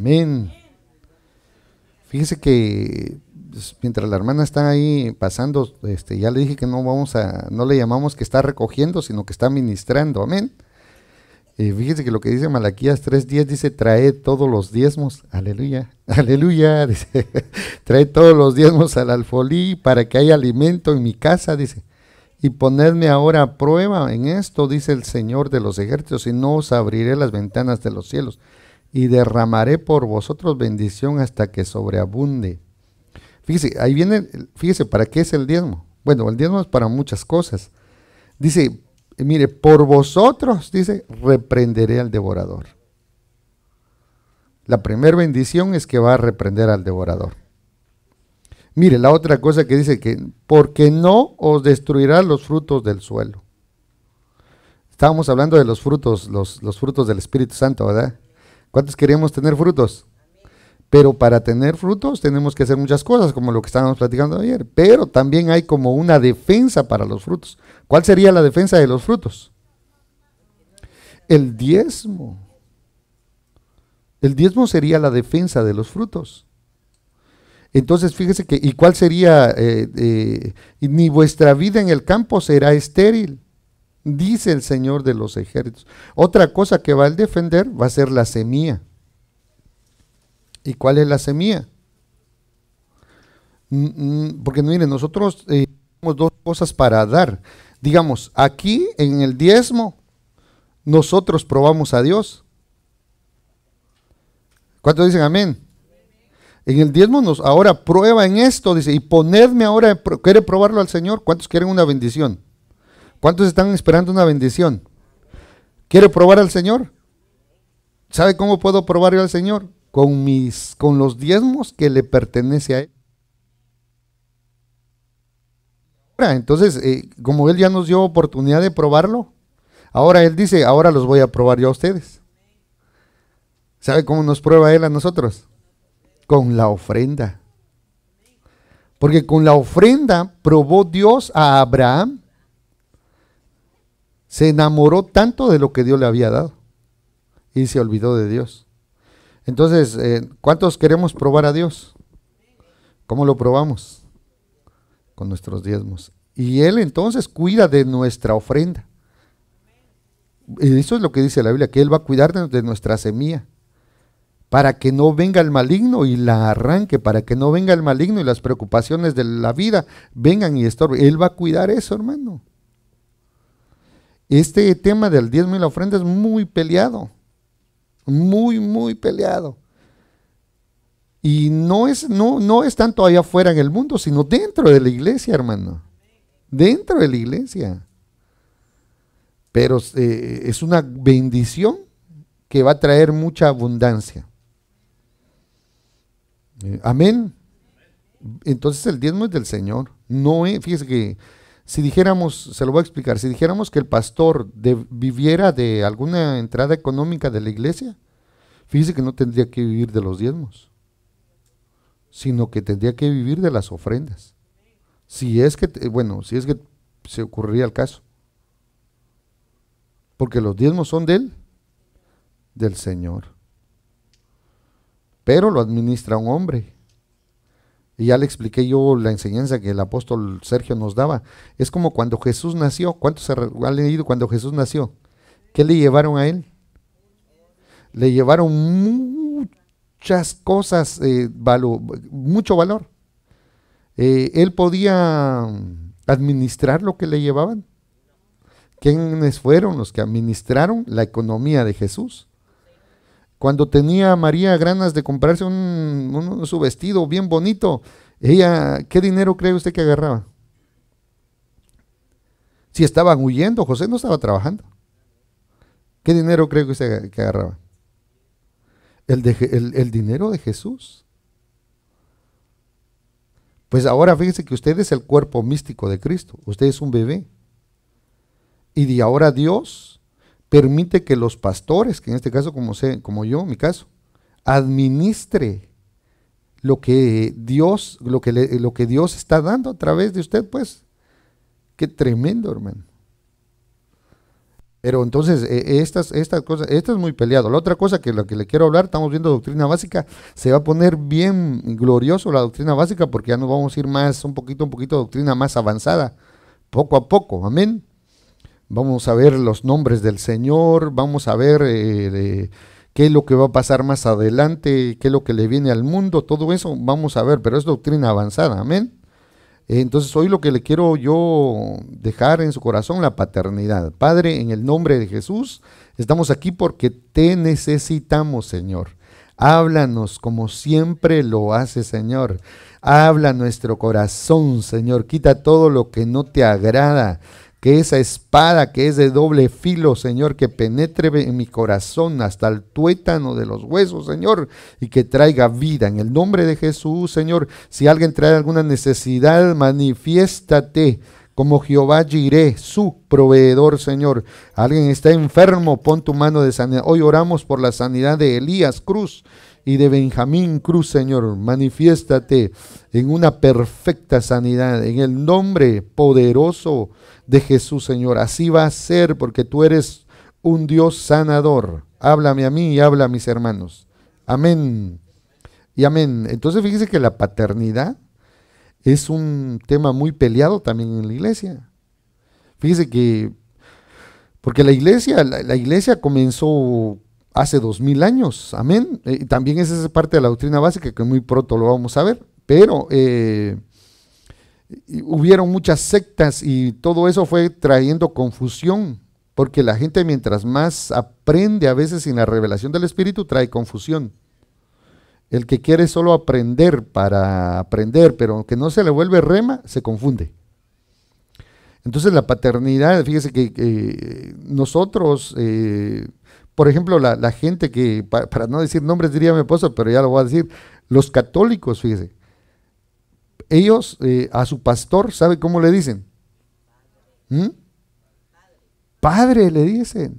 Amén. Fíjese que pues, mientras la hermana está ahí pasando, este, ya le dije que no vamos a, no le llamamos que está recogiendo, sino que está ministrando. Amén. Y eh, fíjese que lo que dice Malaquías 3.10 dice, trae todos los diezmos, aleluya, aleluya, dice, trae todos los diezmos al alfolí para que haya alimento en mi casa, dice, y ponedme ahora a prueba en esto, dice el Señor de los ejércitos, y no os abriré las ventanas de los cielos y derramaré por vosotros bendición hasta que sobreabunde. Fíjese, ahí viene, fíjese, ¿para qué es el diezmo? Bueno, el diezmo es para muchas cosas. Dice, mire, por vosotros, dice, reprenderé al devorador. La primera bendición es que va a reprender al devorador. Mire, la otra cosa que dice que, porque no os destruirá los frutos del suelo. Estábamos hablando de los frutos, los, los frutos del Espíritu Santo, ¿verdad? ¿Cuántos queremos tener frutos? Pero para tener frutos tenemos que hacer muchas cosas, como lo que estábamos platicando ayer. Pero también hay como una defensa para los frutos. ¿Cuál sería la defensa de los frutos? El diezmo. El diezmo sería la defensa de los frutos. Entonces, fíjese que, ¿y cuál sería? Eh, eh, ni vuestra vida en el campo será estéril, dice el Señor de los ejércitos. Otra cosa que va a defender va a ser la semilla. ¿Y cuál es la semilla? Mm, mm, porque miren, nosotros eh, tenemos dos cosas para dar. Digamos, aquí en el diezmo, nosotros probamos a Dios. ¿Cuántos dicen amén? En el diezmo nos ahora prueba en esto, dice, y ponedme ahora, ¿quiere probarlo al Señor? ¿Cuántos quieren una bendición? ¿Cuántos están esperando una bendición? ¿Quiere probar al Señor? ¿Sabe cómo puedo probar yo al Señor? Con, mis, con los diezmos que le pertenece a Él. Entonces, eh, como Él ya nos dio oportunidad de probarlo, ahora Él dice, ahora los voy a probar yo a ustedes. ¿Sabe cómo nos prueba Él a nosotros? Con la ofrenda. Porque con la ofrenda probó Dios a Abraham se enamoró tanto de lo que Dios le había dado y se olvidó de Dios. Entonces, eh, ¿cuántos queremos probar a Dios? ¿Cómo lo probamos? Con nuestros diezmos. Y Él entonces cuida de nuestra ofrenda. Eso es lo que dice la Biblia, que Él va a cuidar de nuestra semilla, para que no venga el maligno y la arranque, para que no venga el maligno y las preocupaciones de la vida vengan y estorben. Él va a cuidar eso, hermano. Este tema del diezmo y la ofrenda es muy peleado, muy, muy peleado. Y no es, no, no es tanto allá afuera en el mundo, sino dentro de la iglesia, hermano. Dentro de la iglesia. Pero eh, es una bendición que va a traer mucha abundancia. Eh, amén. Entonces el diezmo es del Señor. No es, fíjese que si dijéramos, se lo voy a explicar, si dijéramos que el pastor viviera de alguna entrada económica de la iglesia, fíjese que no tendría que vivir de los diezmos, sino que tendría que vivir de las ofrendas. Si es que, eh, bueno, si es que se ocurriría el caso. Porque los diezmos son de él, del Señor. Pero lo administra un hombre. Y ya le expliqué yo la enseñanza que el apóstol Sergio nos daba. Es como cuando Jesús nació. ¿Cuántos han leído cuando Jesús nació? ¿Qué le llevaron a él? Le llevaron muchas cosas, eh, mucho valor. Eh, él podía administrar lo que le llevaban. ¿Quiénes fueron los que administraron la economía de Jesús? Cuando tenía María granas de comprarse un, su vestido bien bonito, ella, ¿qué dinero cree usted que agarraba? Si estaban huyendo, José no estaba trabajando. ¿Qué dinero cree que usted que agarraba? El, de, el, el dinero de Jesús. Pues ahora fíjese que usted es el cuerpo místico de Cristo, usted es un bebé. Y de ahora Dios permite que los pastores, que en este caso como, sé, como yo, mi caso, administre lo que Dios, lo que, lo que Dios está dando a través de usted, pues. Qué tremendo, hermano. Pero entonces, eh, estas, estas cosas, esta es muy peleado. La otra cosa que lo que le quiero hablar, estamos viendo doctrina básica, se va a poner bien glorioso la doctrina básica porque ya nos vamos a ir más, un poquito, un poquito doctrina más avanzada, poco a poco, amén vamos a ver los nombres del Señor, vamos a ver eh, qué es lo que va a pasar más adelante, qué es lo que le viene al mundo, todo eso vamos a ver, pero es doctrina avanzada, amén. Entonces hoy lo que le quiero yo dejar en su corazón, la paternidad. Padre, en el nombre de Jesús, estamos aquí porque te necesitamos, Señor. Háblanos como siempre lo hace, Señor. Habla nuestro corazón, Señor. Quita todo lo que no te agrada que esa espada que es de doble filo, Señor, que penetre en mi corazón hasta el tuétano de los huesos, Señor, y que traiga vida. En el nombre de Jesús, Señor, si alguien trae alguna necesidad, manifiéstate como Jehová Jiré, su proveedor, Señor. Alguien está enfermo, pon tu mano de sanidad. Hoy oramos por la sanidad de Elías Cruz y de Benjamín Cruz, Señor. Manifiéstate en una perfecta sanidad, en el nombre poderoso de Jesús, Señor. Así va a ser porque tú eres un Dios sanador. Háblame a mí y habla a mis hermanos. Amén. Y amén. Entonces fíjese que la paternidad es un tema muy peleado también en la iglesia. Fíjese que, porque la iglesia, la, iglesia comenzó hace dos mil años. Amén. Eh, y también esa es parte de la doctrina básica que muy pronto lo vamos a ver. Pero eh, hubieron muchas sectas y todo eso fue trayendo confusión. Porque la gente mientras más aprende a veces sin la revelación del Espíritu trae confusión. El que quiere solo aprender para aprender, pero que no se le vuelve rema, se confunde. Entonces la paternidad, fíjese que eh, nosotros por ejemplo, la, gente que, para, no decir nombres, diría mi esposo, pero ya lo voy a decir, los católicos, fíjese, ellos eh, a su pastor, ¿sabe cómo le dicen? ¿Mm? Padre, le dicen.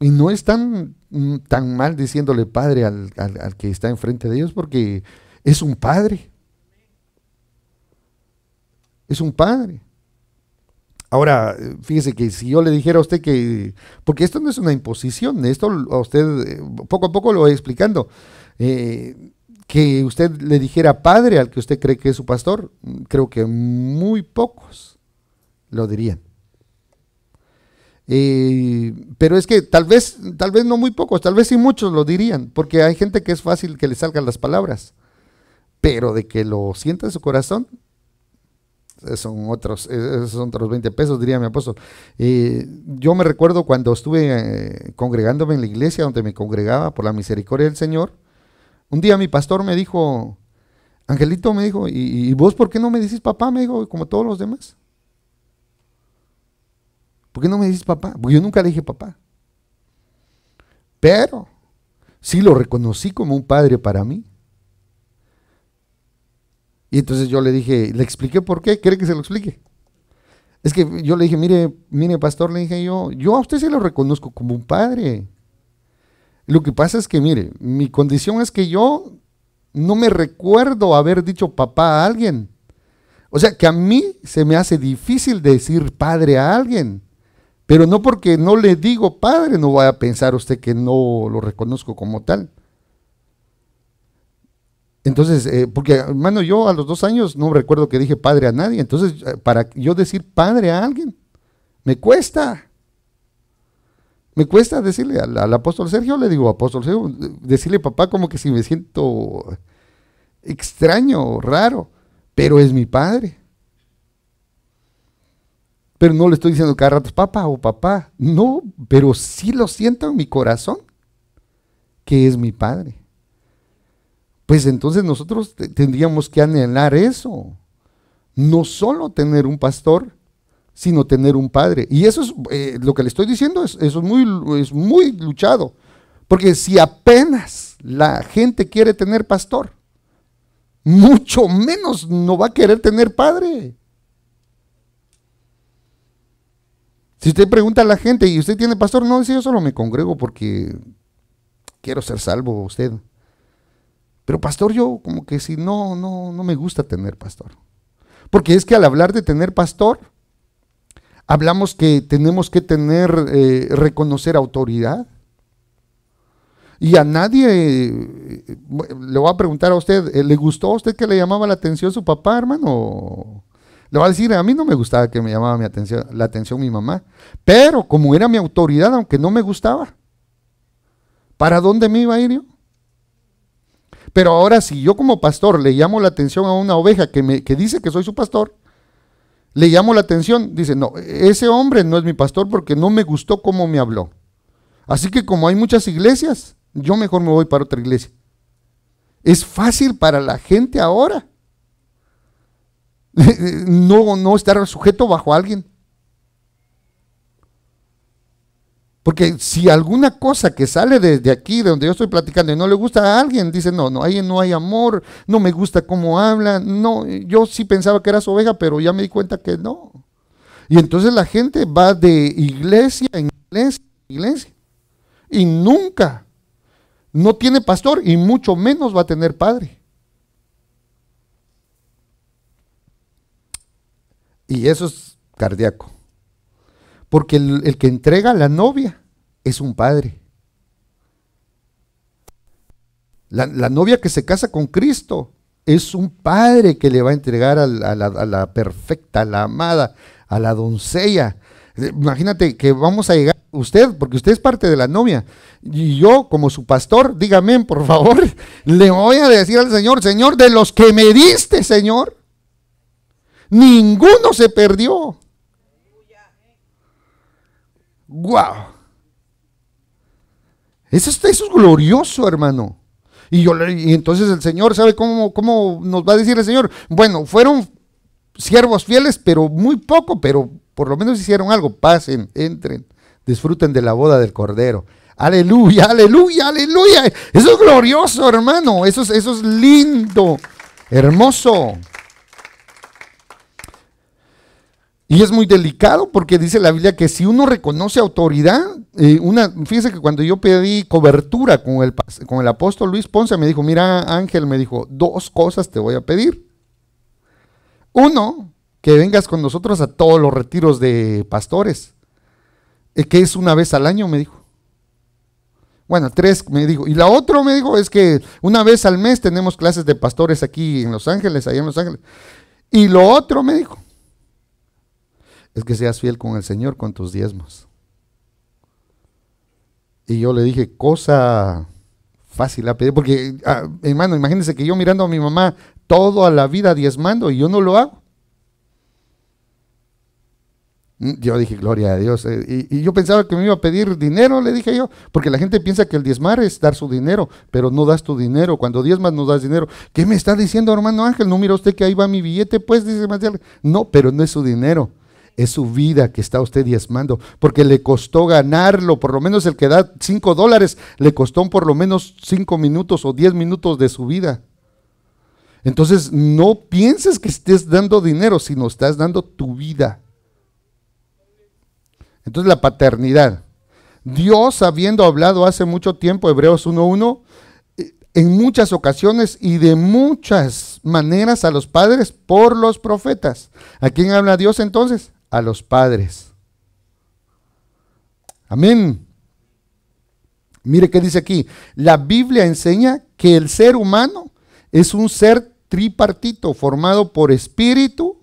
Y no están mm, tan mal diciéndole padre al, que está enfrente de ellos porque es un padre. Es un padre. Ahora, fíjese que si yo le dijera a usted que, porque esto no es una imposición, esto a usted eh, poco a poco lo voy explicando, eh, que usted le dijera padre al que usted cree que es su pastor, creo que muy pocos lo dirían. Eh, pero es que tal vez, tal vez no muy pocos, tal vez sí muchos lo dirían, porque hay gente que es fácil que le salgan las palabras, pero de que lo sienta en su corazón, son otros, esos son otros 20 pesos, diría mi apóstol. yo me recuerdo cuando estuve eh, congregándome en la iglesia donde me congregaba por la misericordia del Señor, un día mi pastor me dijo, Angelito me dijo, ¿y, vos por qué no me decís papá? Me dijo, como todos los demás. ¿Por qué no me decís papá? Porque yo nunca le dije papá. Pero si lo reconocí como un padre para mí. Y entonces yo le dije, le expliqué por qué, cree que se lo explique? Es que yo le dije, mire, mire, pastor, le dije yo, yo a usted se lo reconozco como un padre. Lo que pasa es que, mire, mi condición es que yo no me recuerdo haber dicho papá a alguien. O sea, que a mí se me hace difícil decir padre a alguien. Pero no porque no le digo padre, no vaya a pensar usted que no lo reconozco como tal. Entonces, eh, porque hermano, yo a los dos años no recuerdo que dije padre a nadie. Entonces, eh, para yo decir padre a alguien, me cuesta. Me cuesta decirle al, apóstol Sergio, le digo apóstol Sergio, decirle papá como que si me siento extraño, o raro, pero es mi padre. Pero no le estoy diciendo cada rato papá o papá, no, pero sí lo siento en mi corazón que es mi padre pues entonces nosotros tendríamos que anhelar eso. No solo tener un pastor, sino tener un padre. Y eso es eh, lo que le estoy diciendo, es, eso muy, es muy luchado. Porque si apenas la gente quiere tener pastor, mucho menos no va a querer tener padre. Si usted pregunta a la gente y usted tiene pastor, no, si yo solo me congrego porque quiero ser salvo usted. Pero pastor, yo como que si no, no, no me gusta tener pastor. Porque es que al hablar de tener pastor, hablamos que tenemos que tener, eh, reconocer autoridad. Y a nadie, eh, le voy a preguntar a usted, eh, ¿le gustó a usted que le llamaba la atención su papá, hermano? Le va a decir, a mí no me gustaba que me llamaba mi atención, la atención mi mamá. Pero como era mi autoridad, aunque no me gustaba, ¿para dónde me iba a ir yo? Pero ahora si yo como pastor le llamo la atención a una oveja que, me, dice que soy su pastor, le llamo la atención, dice, no, ese hombre no es mi pastor porque no me gustó cómo me habló. Así que como hay muchas iglesias, yo mejor me voy para otra iglesia. Es fácil para la gente ahora no, no estar sujeto bajo alguien. Porque si alguna cosa que sale desde aquí, de donde yo estoy platicando, y no le gusta a alguien, dice, no, no, ahí no hay amor, no me gusta cómo habla, no, yo sí pensaba que eras oveja, pero ya me di cuenta que no. Y entonces la gente va de iglesia en iglesia, en iglesia, y nunca, no tiene pastor y mucho menos va a tener padre. Y eso es cardíaco. Porque el, que entrega a la novia es un padre. La, novia que se casa con Cristo es un padre que le va a entregar a la, a la, perfecta, a la amada, a la doncella. Eh, imagínate que vamos a llegar, usted, porque usted es parte de la novia, y yo como su pastor, dígame, por favor, le voy a decir al Señor, Señor, de los que me diste, Señor, ninguno se perdió, ¡Wow! Eso, es glorioso, hermano. Y, yo, y entonces el Señor sabe cómo, cómo nos va a decir el Señor. Bueno, fueron siervos fieles, pero muy poco, pero por lo menos hicieron algo. Pasen, entren, disfruten de la boda del Cordero. Aleluya, aleluya, aleluya. Eso es glorioso, hermano. Eso es, eso es lindo, hermoso. Y es muy delicado porque dice la Biblia que si uno reconoce autoridad, eh, fíjense que cuando yo pedí cobertura con el, con el apóstol Luis Ponce, me dijo, mira Ángel, me dijo, dos cosas te voy a pedir. Uno, que vengas con nosotros a todos los retiros de pastores, eh, que es una vez al año, me dijo. Bueno, tres, me dijo. Y la otra, me dijo, es que una vez al mes tenemos clases de pastores aquí en Los Ángeles, allá en Los Ángeles. Y lo otro, me dijo, es que seas fiel con el Señor con tus diezmos. Y yo le dije, cosa fácil a pedir, porque ah, hermano, imagínese que yo mirando a mi mamá toda la vida diezmando y yo no lo hago. Mm, yo dije, gloria a Dios. Eh, y, yo pensaba que me iba a pedir dinero, le dije yo, porque la gente piensa que el diezmar es dar su dinero, pero no das tu dinero. Cuando diezmas no das dinero. ¿Qué me está diciendo, hermano Ángel? No mira usted que ahí va mi billete, pues, dice Marcial. No, pero no es su dinero es su vida que está usted diezmando, porque le costó ganarlo, por lo menos el que da 5 dólares, le costó por lo menos 5 minutos o 10 minutos de su vida. Entonces, no pienses que estés dando dinero, sino estás dando tu vida. Entonces, la paternidad. Dios, habiendo hablado hace mucho tiempo, Hebreos 1.1, en muchas ocasiones y de muchas maneras a los padres por los profetas. ¿A quién habla Dios entonces? a los padres. Amén. Mire qué dice aquí. La Biblia enseña que el ser humano es un ser tripartito formado por espíritu,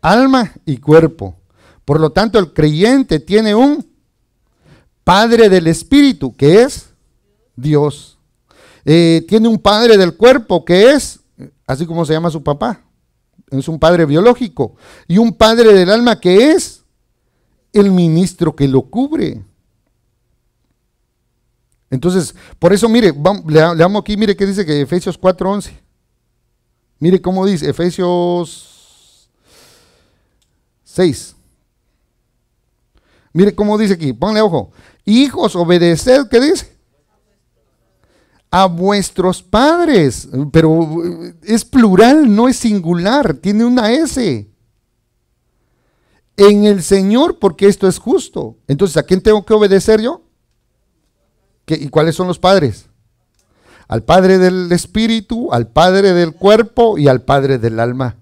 alma y cuerpo. Por lo tanto, el creyente tiene un padre del espíritu, que es Dios. Eh, tiene un padre del cuerpo, que es, así como se llama su papá, es un padre biológico, y un padre del alma que es el ministro que lo cubre. Entonces, por eso, mire, le, le aquí, mire que dice que Efesios 4.11. Mire cómo dice, Efesios 6. Mire cómo dice aquí, ponle ojo. Hijos, obedeced, ¿qué dice? a vuestros padres, pero eh, es plural, no es singular, tiene una S. En el Señor, porque esto es justo. Entonces, ¿a quién tengo que obedecer yo? ¿Y cuáles son los padres? Al Padre del Espíritu, al Padre del Cuerpo y al Padre del Alma.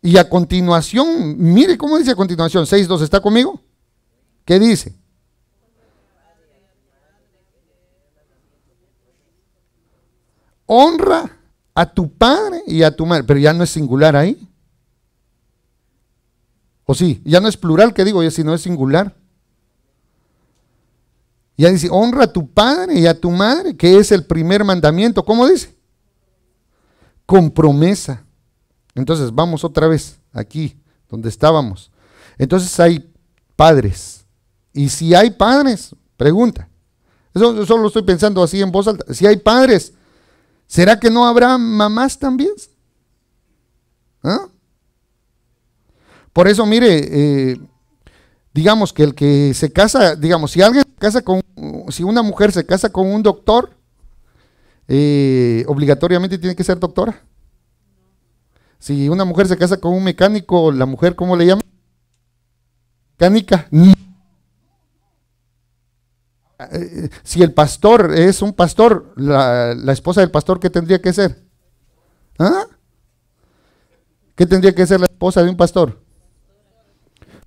Y a continuación, mire cómo dice a continuación, 6.2, ¿está conmigo? ¿Qué dice? honra a tu padre y a tu madre, pero ya no es singular ahí. O sí, ya no es plural que digo, ya si no es singular. Ya dice, honra a tu padre y a tu madre, que es el primer mandamiento. ¿Cómo dice? Con promesa. Entonces, vamos otra vez aquí, donde estábamos. Entonces hay padres. Y si hay padres, pregunta. Eso solo estoy pensando así en voz alta. Si hay padres, ¿Será que no habrá mamás también? ¿Ah? Por eso, mire, eh, digamos que el que se casa, digamos, si alguien se casa con, si una mujer se casa con un doctor, eh, obligatoriamente tiene que ser doctora. Si una mujer se casa con un mecánico, la mujer, ¿cómo le llama? Mecánica. Eh, eh, si el pastor es un pastor, la, esposa del pastor, ¿qué tendría que ser? ¿Ah? ¿Qué tendría que ser la esposa de un pastor?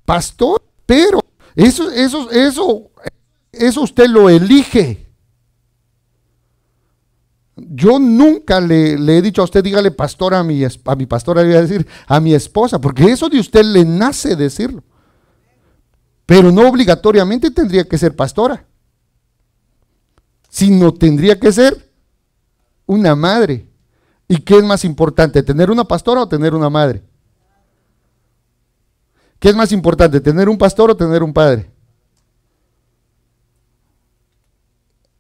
Pastor, pero eso, eso, eso, eso usted lo elige. Yo nunca le, he dicho a usted, dígale pastor a mi, a mi pastora, a decir, a mi esposa, porque eso de usted le nace decirlo. Pero no obligatoriamente tendría que ser pastora sino tendría que ser una madre. ¿Y qué es más importante, tener una pastora o tener una madre? ¿Qué es más importante, tener un pastor o tener un padre?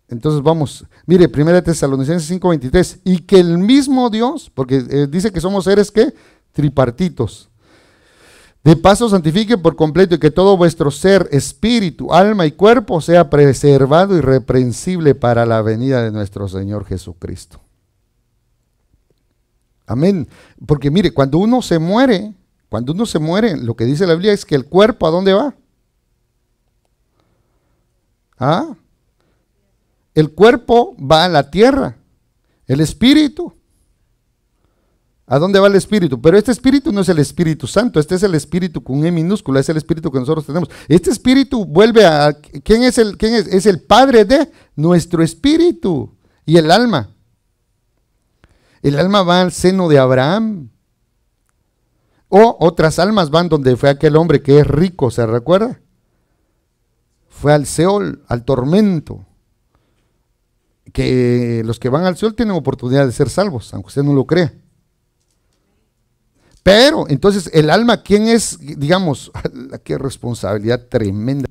Entonces vamos, mire, 1 Tesalonicenses 5:23, y que el mismo Dios, porque eh, dice que somos seres que tripartitos, de paso, santifique por completo y que todo vuestro ser, espíritu, alma y cuerpo sea preservado y reprensible para la venida de nuestro Señor Jesucristo. Amén. Porque mire, cuando uno se muere, cuando uno se muere, lo que dice la Biblia es que el cuerpo a dónde va. ¿Ah? El cuerpo va a la tierra. El espíritu ¿A dónde va el espíritu? Pero este espíritu no es el Espíritu Santo, este es el espíritu con E minúscula, es el espíritu que nosotros tenemos. Este espíritu vuelve a. ¿Quién es el, es? Es el padre de nuestro espíritu y el alma. El alma va al seno de Abraham. O otras almas van donde fue aquel hombre que es rico, ¿se recuerda? Fue al Seol, al tormento. Que los que van al Seol tienen oportunidad de ser salvos, aunque usted no lo crea. Pero entonces el alma, ¿quién es, digamos, qué responsabilidad tremenda?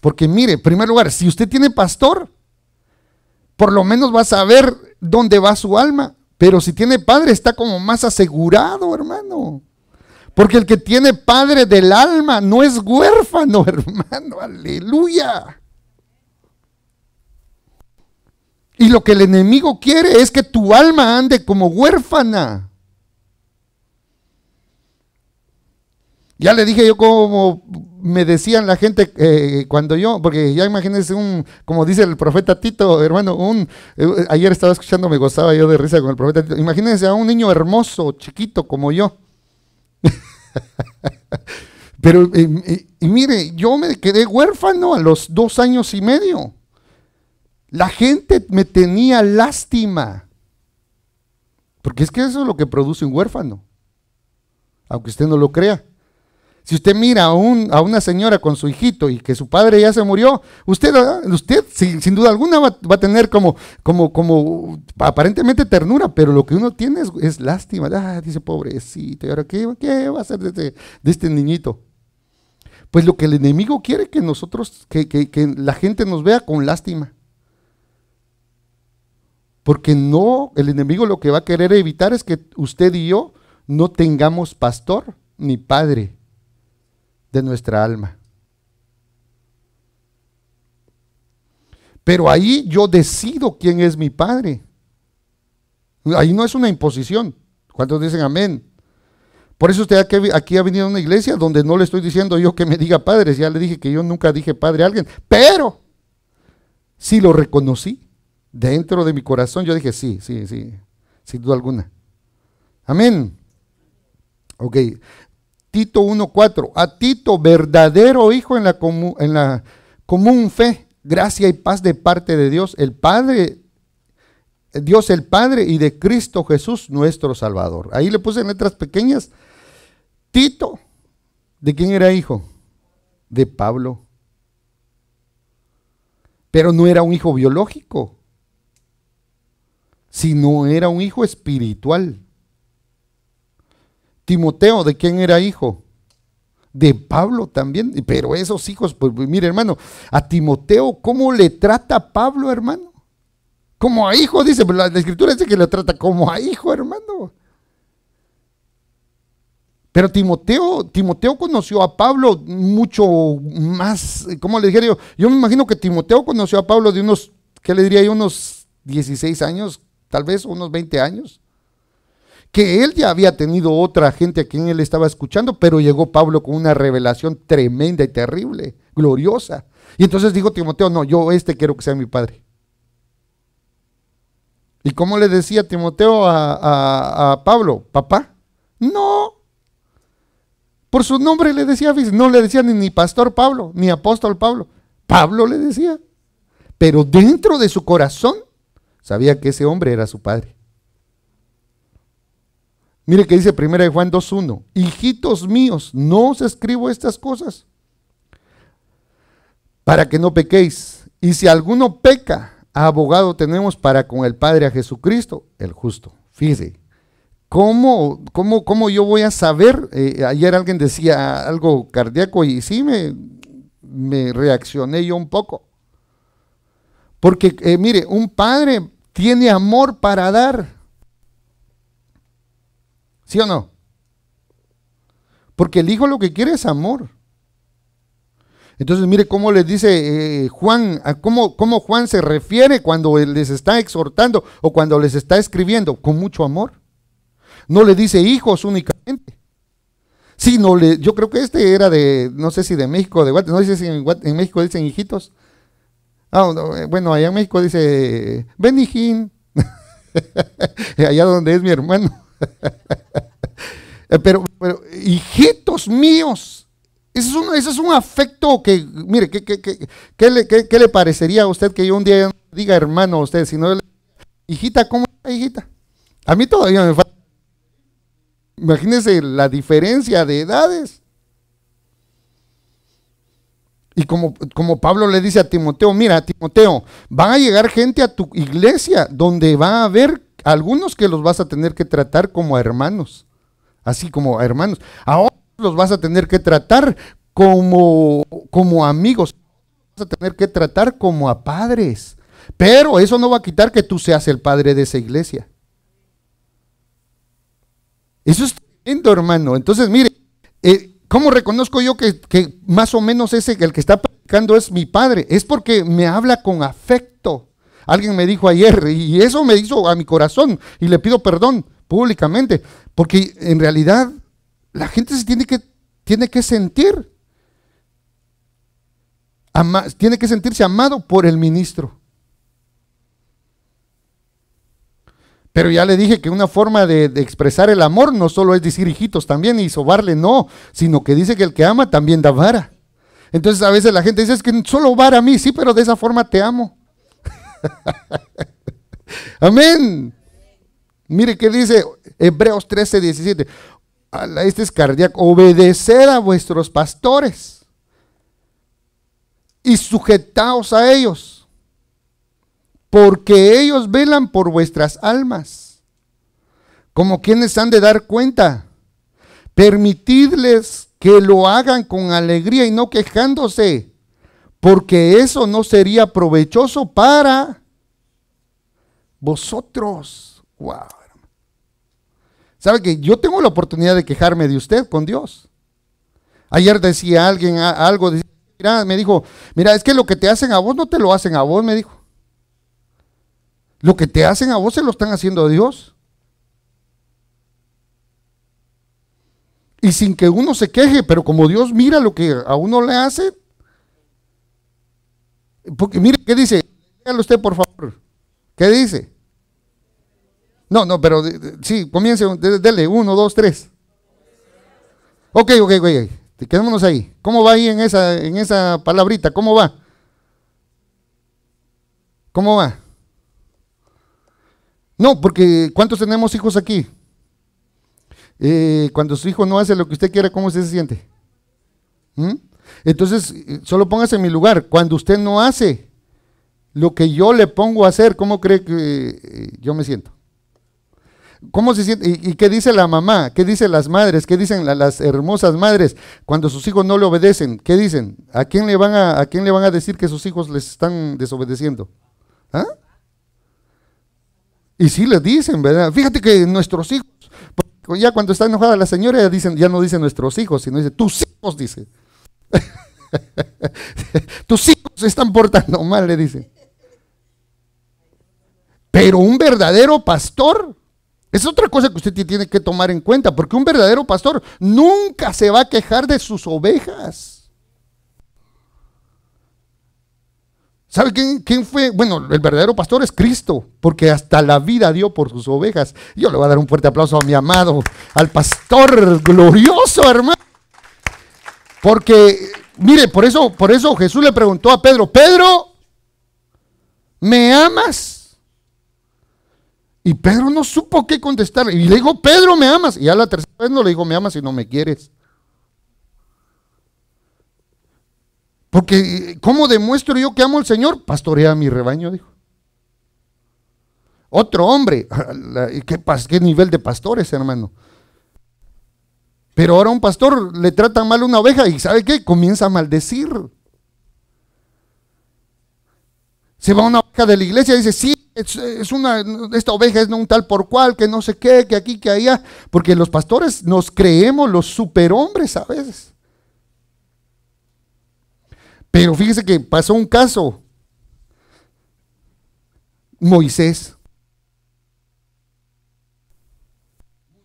Porque mire, en primer lugar, si usted tiene pastor, por lo menos va a saber dónde va su alma. Pero si tiene padre, está como más asegurado, hermano. Porque el que tiene padre del alma no es huérfano, hermano. Aleluya. Y lo que el enemigo quiere es que tu alma ande como huérfana. Ya le dije yo como me decían la gente eh, cuando yo, porque ya imagínense un, como dice el profeta Tito, hermano, un, eh, ayer estaba escuchando, me gozaba yo de risa con el profeta Tito, imagínense a un niño hermoso, chiquito como yo. Pero, y mire, yo me quedé huérfano a los dos años y medio. La gente me tenía lástima. Porque es que eso es lo que produce un huérfano. Aunque usted no lo crea. Si usted mira a, una señora con su hijito y que su padre ya se murió, usted, ah, usted sin, duda alguna va, a tener como, como, como aparentemente ternura, pero lo que uno tiene es, lástima. dice pobrecito, ¿y ahora qué, va a hacer este, de este, niñito? Pues lo que el enemigo quiere que nosotros, que, que la gente nos vea con lástima. Porque no, el enemigo lo que va a querer evitar es que usted y yo no tengamos pastor ni padre nuestra alma. Pero ahí yo decido quién es mi padre. Ahí no es una imposición. ¿Cuántos dicen amén? Por eso usted aquí ha venido a una iglesia donde no le estoy diciendo yo que me diga padres. Ya le dije que yo nunca dije padre a alguien. Pero si lo reconocí dentro de mi corazón. Yo dije sí, sí, sí. Sin duda alguna. Amén. Ok. Tito 1.4, a Tito, verdadero hijo en la, en la común fe, gracia y paz de parte de Dios, el Padre, Dios el Padre y de Cristo Jesús nuestro Salvador. Ahí le puse letras pequeñas, Tito, ¿de quién era hijo? De Pablo. Pero no era un hijo biológico, sino era un hijo espiritual. Timoteo, ¿de quién era hijo? De Pablo también, pero esos hijos, pues, pues mire hermano, a Timoteo, ¿cómo le trata a Pablo, hermano? Como a hijo, dice, pues, la, la escritura dice que le trata como a hijo, hermano. Pero Timoteo, Timoteo conoció a Pablo mucho más, ¿cómo le dijera yo? Yo me imagino que Timoteo conoció a Pablo de unos, ¿qué le diría yo? Unos 16 años, tal vez unos 20 años que él ya había tenido otra gente a quien él estaba escuchando, pero llegó Pablo con una revelación tremenda y terrible, gloriosa. Y entonces dijo Timoteo, no, yo este quiero que sea mi padre. ¿Y cómo le decía Timoteo a, a, Pablo? ¿Papá? No. Por su nombre le decía, no le decía ni pastor Pablo, ni apóstol Pablo. Pablo le decía. Pero dentro de su corazón sabía que ese hombre era su padre. Mire que dice 1 Juan 2.1, hijitos míos, no os escribo estas cosas para que no pequéis. Y si alguno peca, abogado tenemos para con el Padre a Jesucristo, el justo. Fíjese, ¿cómo, yo voy a saber? Eh, ayer alguien decía algo cardíaco y sí me, reaccioné yo un poco. Porque, eh, mire, un padre tiene amor para dar. ¿Sí o no? Porque el hijo lo que quiere es amor. Entonces, mire cómo les dice eh, Juan, a cómo, Juan se refiere cuando les está exhortando o cuando les está escribiendo, con mucho amor. No le dice hijos únicamente. no le, yo creo que este era de, no sé si de México, de Guatemala, no sé si en, México dicen hijitos. Ah, eh, bueno, allá en México dice Benijín, allá donde es mi hermano. Eh, pero, hijitos míos, ese es, un, ese es un afecto que, mire, ¿qué, le, parecería a usted que yo un día diga hermano a usted? Si hijita, ¿cómo está, hijita? A mí todavía me falta. Imagínense la diferencia de edades. Y como, como, Pablo le dice a Timoteo, mira, Timoteo, van a llegar gente a tu iglesia donde va a haber algunos que los vas a tener que tratar como a hermanos, así como a hermanos. A otros los vas a tener que tratar como, como amigos, vas a tener que tratar como a padres. Pero eso no va a quitar que tú seas el padre de esa iglesia. Eso es tremendo, hermano. Entonces, mire, eh, ¿cómo reconozco yo que, que, más o menos ese, el que está predicando es mi padre? Es porque me habla con afecto. Alguien me dijo ayer y eso me hizo a mi corazón y le pido perdón públicamente, porque en realidad la gente se tiene que, tiene que sentir, tiene que sentirse amado por el ministro. Pero ya le dije que una forma de, de, expresar el amor no solo es decir hijitos también y sobarle, no, sino que dice que el que ama también da vara. Entonces a veces la gente dice, es que solo vara a mí, sí, pero de esa forma te amo. Amén. Mire que dice Hebreos 13, 17. Este es cardíaco. obedecer a vuestros pastores y sujetaos a ellos, porque ellos velan por vuestras almas, como quienes han de dar cuenta. Permitidles que lo hagan con alegría y no quejándose porque eso no sería provechoso para vosotros. Wow. ¿Sabe que yo tengo la oportunidad de quejarme de usted con Dios? Ayer decía alguien algo, me dijo, mira, es que lo que te hacen a vos no te lo hacen a vos, me dijo. Lo que te hacen a vos se lo están haciendo a Dios. Y sin que uno se queje, pero como Dios mira lo que a uno le hace, porque, mire, ¿qué dice? Léalo usted, por favor. ¿Qué dice? No, no, pero sí, comience, dele, uno, dos, tres. Ok, ok, ok, quedémonos ahí. ¿Cómo va ahí en esa, en esa palabrita? ¿Cómo va? ¿Cómo va? No, porque ¿cuántos tenemos hijos aquí? Eh, cuando su hijo no hace lo que usted quiere, ¿cómo usted se siente? ¿Mm? Entonces, solo póngase en mi lugar. Cuando usted no hace lo que yo le pongo a hacer, ¿cómo cree que eh, yo me siento? ¿Cómo se siente? ¿Y, qué dice la mamá? ¿Qué dicen las madres? ¿Qué dicen las hermosas madres cuando sus hijos no le obedecen? ¿Qué dicen? ¿A quién le van a, quién le van a decir que sus hijos les están desobedeciendo? ¿Ah? Y sí le dicen, ¿verdad? Fíjate que nuestros hijos, ya cuando está enojada la señora, ya, dicen, ya no dice nuestros hijos, sino dice tus hijos, dice. Tus hijos se están portando mal, le dice. Pero un verdadero pastor es otra cosa que usted tiene que tomar en cuenta, porque un verdadero pastor nunca se va a quejar de sus ovejas. ¿Sabe quién, quién, fue? Bueno, el verdadero pastor es Cristo, porque hasta la vida dio por sus ovejas. Yo le voy a dar un fuerte aplauso a mi amado, al pastor glorioso, hermano. Porque, mire, por eso, por eso Jesús le preguntó a Pedro, Pedro, ¿me amas? Y Pedro no supo qué contestar. Y le dijo, Pedro, ¿me amas? Y a la tercera vez no le digo: me amas y no me quieres. Porque, ¿cómo demuestro yo que amo al Señor? Pastorea a mi rebaño, dijo. Otro hombre, ¿qué, qué nivel de pastores, hermano? Pero ahora un pastor le trata mal a una oveja y ¿sabe qué? Comienza a maldecir. Se va una oveja de la iglesia y dice, sí, es, una, esta oveja es un tal por cual, que no sé qué, que aquí, que allá. Porque los pastores nos creemos los superhombres a veces. Pero fíjese que pasó un caso. Moisés.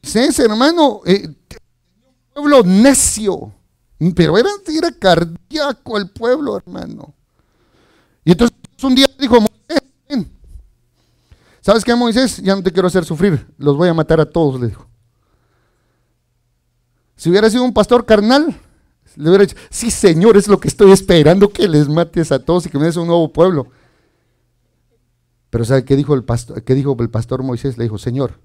Moisés, hermano, eh, pueblo necio, pero era, cardíaco el pueblo, hermano. Y entonces un día dijo, Moisés, ¿Sabes qué, Moisés? Ya no te quiero hacer sufrir, los voy a matar a todos, le dijo. Si hubiera sido un pastor carnal, le hubiera dicho, sí, Señor, es lo que estoy esperando, que les mates a todos y que me des un nuevo pueblo. Pero ¿sabes qué dijo el pastor, qué dijo el pastor Moisés? Le dijo, Señor,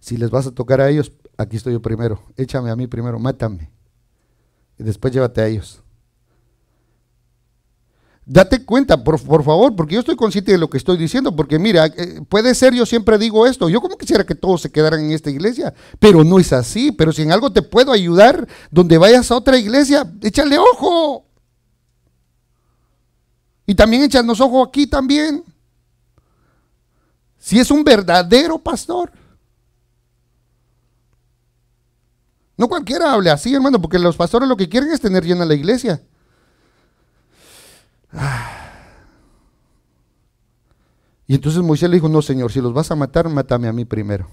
si les vas a tocar a ellos, aquí estoy yo primero, échame a mí primero, mátame. Y después llévate a ellos. Date cuenta, por, favor, porque yo estoy consciente de lo que estoy diciendo, porque mira, eh, puede ser, yo siempre digo esto, yo como quisiera que todos se quedaran en esta iglesia, pero no es así, pero si en algo te puedo ayudar, donde vayas a otra iglesia, échale ojo. Y también échanos ojo aquí también. Si es un verdadero pastor. No cualquiera hable así, hermano, porque los pastores lo que quieren es tener llena la iglesia. Y entonces Moisés le dijo, no, Señor, si los vas a matar, mátame a mí primero.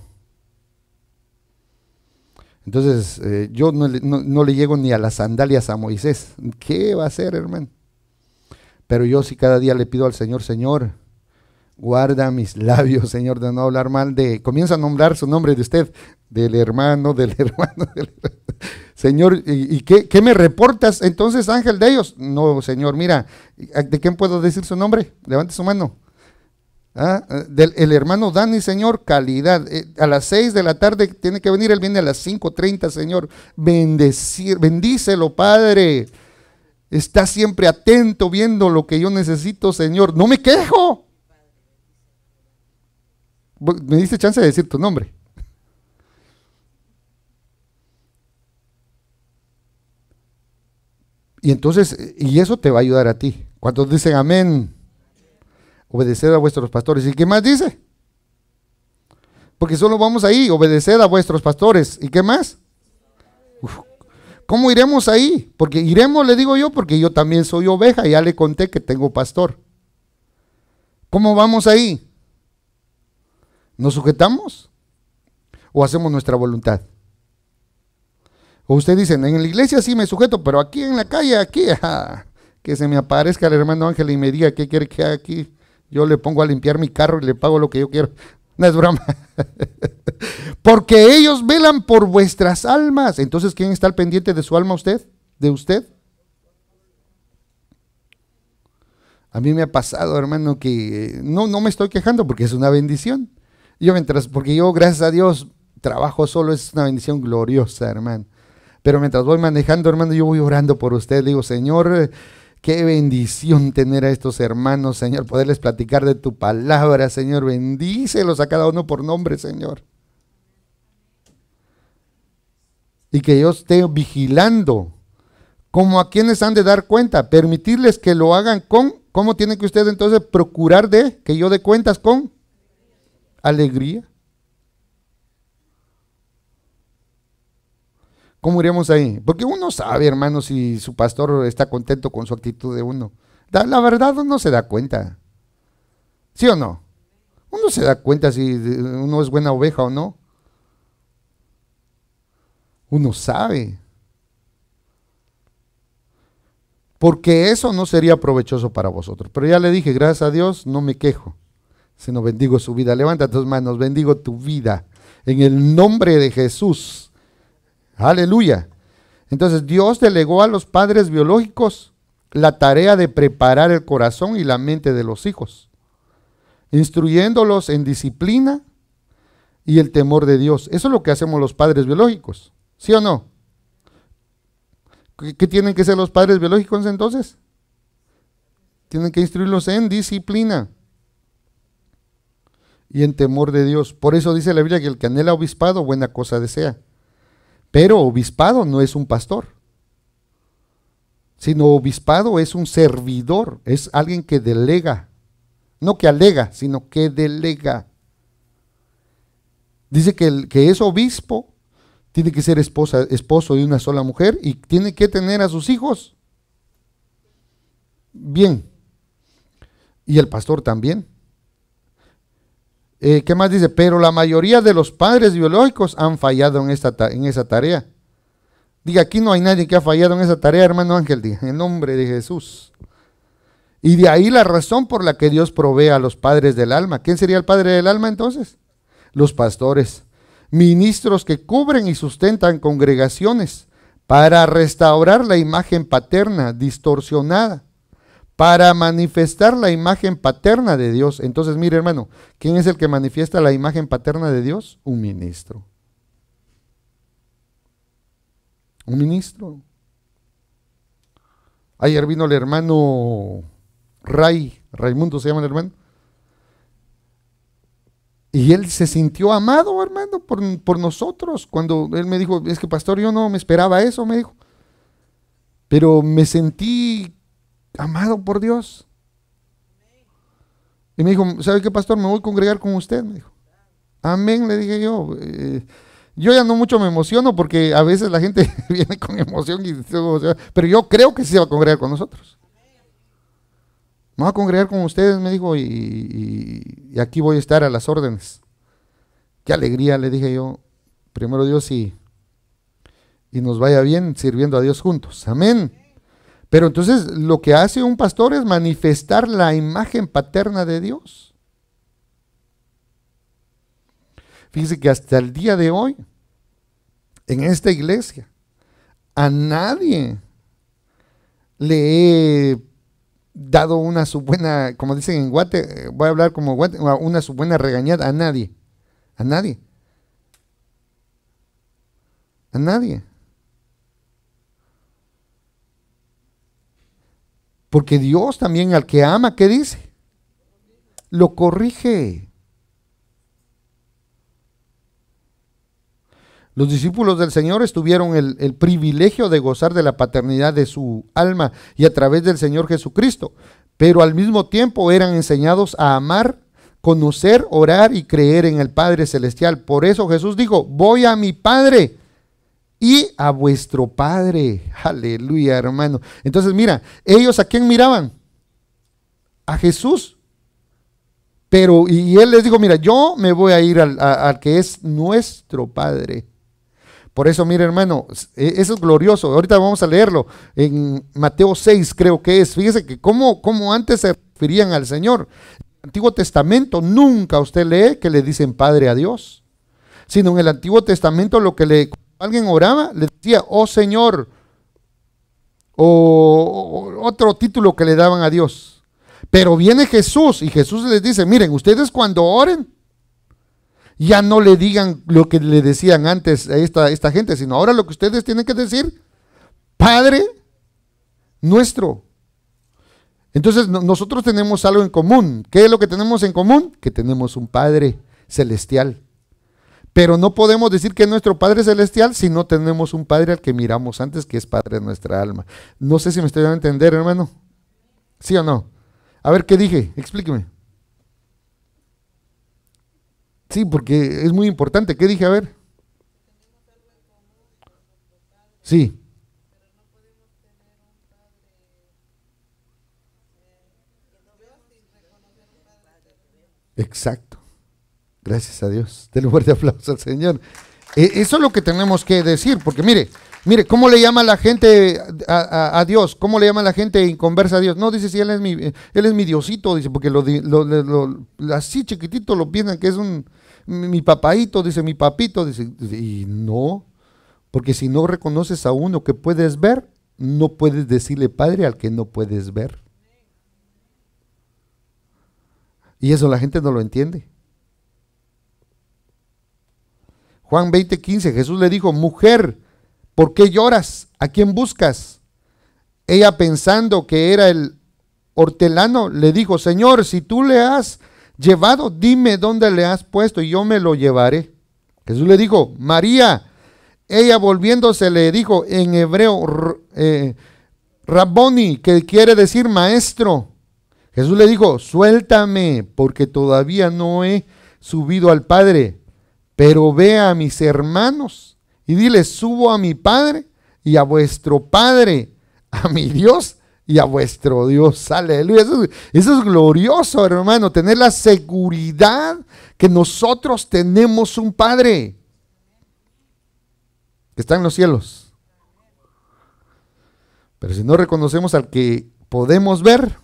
Entonces eh, yo no, le llego ni a las sandalias a Moisés. ¿Qué va a hacer, hermano? Pero yo sí si cada día le pido al Señor, Señor, Guarda mis labios, Señor, de no hablar mal de... Comienza a nombrar su nombre de usted, del hermano, del hermano, del Señor, ¿y, qué, me reportas entonces, ángel de ellos? No, Señor, mira, ¿de quién puedo decir su nombre? Levante su mano. Ah, del, el hermano Dani, Señor, calidad. Eh, a las 6 de la tarde tiene que venir, él viene a las 5.30, Señor. Bendecir, bendícelo, Padre. Está siempre atento, viendo lo que yo necesito, Señor. No me quejo. Me diste chance de decir tu nombre. Y entonces, eh, y eso te va a ayudar a ti. cuando dicen amén? obedeced a vuestros pastores. ¿Y qué más dice? Porque solo vamos ahí, obedeced a vuestros pastores. ¿Y qué más? ¿Cómo iremos ahí? Porque iremos, le digo yo, porque yo también soy oveja, ya le conté que tengo pastor. ¿Cómo vamos ahí? ¿Nos sujetamos? ¿O hacemos nuestra voluntad? O usted dicen, en la iglesia sí me sujeto, pero aquí en la calle, aquí, que se me aparezca el hermano Ángel y me diga qué quiere que haga aquí. Yo le pongo a limpiar mi carro y le pago lo que yo quiero. No es broma. Porque ellos velan por vuestras almas. Entonces, ¿quién está al pendiente de su alma usted? ¿De usted? A mí me ha pasado, hermano, que eh, no, no me estoy quejando porque es una bendición. Yo mientras, porque yo, gracias a Dios, trabajo solo, es una bendición gloriosa, hermano. Pero mientras voy manejando, hermano, yo voy orando por usted. Digo, Señor, qué bendición tener a estos hermanos, Señor, poderles platicar de tu palabra, Señor. Bendícelos a cada uno por nombre, Señor. Y que yo esté vigilando como a quienes han de dar cuenta, permitirles que lo hagan con, ¿cómo tiene que usted entonces procurar de que yo dé cuentas con? alegría? ¿Cómo iremos ahí? Porque uno sabe, hermano, si su pastor está contento con su actitud de uno. La verdad uno se da cuenta. ¿Sí o no? Uno se da cuenta si uno es buena oveja o no. Uno sabe. Porque eso no sería provechoso para vosotros. Pero ya le dije, gracias a Dios, no me quejo no bendigo su vida. Levanta tus manos, bendigo tu vida. En el nombre de Jesús. Aleluya. Entonces Dios delegó a los padres biológicos la tarea de preparar el corazón y la mente de los hijos, instruyéndolos en disciplina y el temor de Dios. Eso es lo que hacemos los padres biológicos, ¿sí o no? ¿Qué tienen que ser los padres biológicos entonces? Tienen que instruirlos en disciplina y en temor de Dios. Por eso dice la Biblia que el que anhela obispado, buena cosa desea. Pero obispado no es un pastor, sino obispado es un servidor, es alguien que delega, no que alega, sino que delega. Dice que el que es obispo tiene que ser esposa, esposo de una sola mujer y tiene que tener a sus hijos. Bien. Y el pastor también. Eh, ¿Qué más dice? Pero la mayoría de los padres biológicos han fallado en, esta, en esa tarea. Diga, aquí no hay nadie que ha fallado en esa tarea, hermano Ángel, diga, en nombre de Jesús. Y de ahí la razón por la que Dios provee a los padres del alma. ¿Quién sería el padre del alma entonces? Los pastores, ministros que cubren y sustentan congregaciones para restaurar la imagen paterna distorsionada para manifestar la imagen paterna de Dios. Entonces, mire hermano, ¿quién es el que manifiesta la imagen paterna de Dios? Un ministro. Un ministro. Ayer vino el hermano Ray, Raimundo se llama el hermano. Y él se sintió amado, hermano, por, por nosotros. Cuando él me dijo, es que pastor, yo no me esperaba eso, me dijo. Pero me sentí amado por Dios. Y me dijo, ¿sabe qué, pastor? Me voy a congregar con usted. Me dijo, amén, le dije yo. Eh, yo ya no mucho me emociono porque a veces la gente viene con emoción, y, pero yo creo que se va a congregar con nosotros. Me voy a congregar con ustedes, me dijo, y, aquí voy a estar a las órdenes. Qué alegría, le dije yo. Primero Dios y, y nos vaya bien sirviendo a Dios juntos. Amén. Pero entonces lo que hace un pastor es manifestar la imagen paterna de Dios. Fíjense que hasta el día de hoy, en esta iglesia, a nadie le he dado una su buena, como dicen en Guate, eh, voy a hablar como Guate, una su buena regañada, a nadie, a nadie, a nadie. Porque Dios también al que ama, ¿qué dice? Lo corrige. Los discípulos del Señor estuvieron el, el, privilegio de gozar de la paternidad de su alma y a través del Señor Jesucristo, pero al mismo tiempo eran enseñados a amar, conocer, orar y creer en el Padre Celestial. Por eso Jesús dijo, voy a mi Padre y a vuestro Padre. Aleluya, hermano. Entonces, mira, ellos a quién miraban? A Jesús. Pero, y él les dijo, mira, yo me voy a ir al, que es nuestro Padre. Por eso, mira, hermano, e, eso es glorioso. Ahorita vamos a leerlo en Mateo 6, creo que es. Fíjese que cómo, cómo antes se referían al Señor. Antiguo Testamento nunca usted lee que le dicen Padre a Dios, sino en el Antiguo Testamento lo que le alguien oraba, le decía, oh Señor, o, otro título que le daban a Dios. Pero viene Jesús y Jesús les dice, miren, ustedes cuando oren, ya no le digan lo que le decían antes a esta, esta gente, sino ahora lo que ustedes tienen que decir, Padre nuestro. Entonces nosotros tenemos algo en común. ¿Qué es lo que tenemos en común? Que tenemos un Padre celestial. Pero no podemos decir que nuestro Padre Celestial si no tenemos un Padre al que miramos antes, que es Padre de nuestra alma. No sé si me estoy dando a entender, hermano. ¿Sí o no? A ver, ¿qué dije? Explíqueme. Sí, porque es muy importante. ¿Qué dije? A ver. Sí. Exacto. Gracias a Dios. Denle un fuerte aplauso al Señor. Eh, eso es lo que tenemos que decir, porque mire, mire, ¿cómo le llama la gente a, Dios? ¿Cómo le llama la gente en conversa a Dios? No, dice, si Él es mi, él es mi Diosito, dice, porque lo, así chiquitito lo piensan que es un, mi papaito, dice, mi papito, dice, y no, porque si no reconoces a uno que puedes ver, no puedes decirle padre al que no puedes ver. Y eso la gente no lo entiende. Juan 20:15, Jesús le dijo, mujer, ¿por qué lloras? ¿A quién buscas? Ella pensando que era el hortelano, le dijo, Señor, si tú le has llevado, dime dónde le has puesto y yo me lo llevaré. Jesús le dijo, María. Ella volviéndose le dijo en hebreo, raboni eh, Rabboni, que quiere decir maestro. Jesús le dijo, suéltame, porque todavía no he subido al Padre, pero ve a mis hermanos y dile, subo a mi Padre y a vuestro Padre, a mi Dios y a vuestro Dios. Aleluya. Eso, eso, es glorioso, hermano, tener la seguridad que nosotros tenemos un Padre que está en los cielos. Pero si no reconocemos al que podemos ver,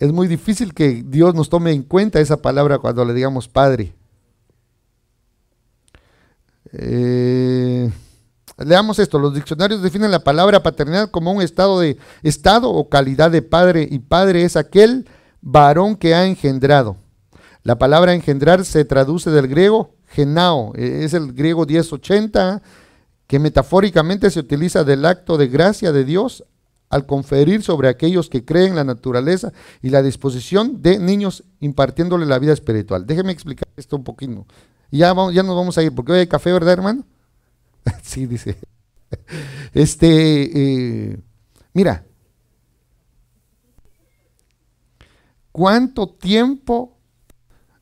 es muy difícil que Dios nos tome en cuenta esa palabra cuando le digamos Padre. Eh, leamos esto, los diccionarios definen la palabra paternidad como un estado de estado o calidad de padre y padre es aquel varón que ha engendrado. La palabra engendrar se traduce del griego genao, e, es el griego 1080 que metafóricamente se utiliza del acto de gracia de Dios al conferir sobre aquellos que creen la naturaleza y la disposición de niños impartiéndole la vida espiritual. Déjeme explicar esto un poquito, ya, vamos, ya nos vamos a ir, porque hoy hay café, ¿verdad, hermano? sí, dice. Este, eh, mira, ¿cuánto tiempo?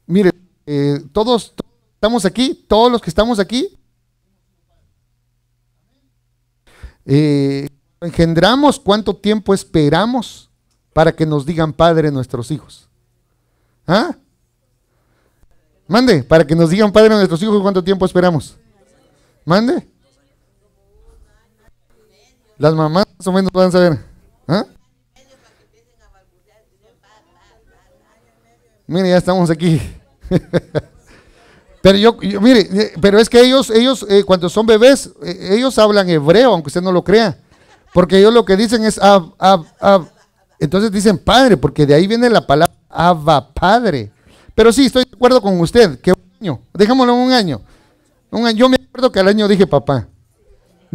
Mire, eh, todos estamos aquí, todos los que estamos aquí, eh, engendramos, ¿cuánto tiempo esperamos para que nos digan padre nuestros hijos? ¿Ah? Mande, para que nos digan, Padre, a nuestros hijos, ¿cuánto tiempo esperamos? Mande. Las mamás más o menos puedan saber. ¿ah? Mire, ya estamos aquí. pero yo, yo, mire, eh, pero es que ellos, ellos eh, cuando son bebés, eh, ellos hablan hebreo, aunque usted no lo crea. Porque ellos lo que dicen es ab, ab, Entonces dicen padre, porque de ahí viene la palabra Abba, padre. Pero sí, estoy de acuerdo con usted, que un año, dejémoslo un año. Un año. Yo me acuerdo que al año dije papá.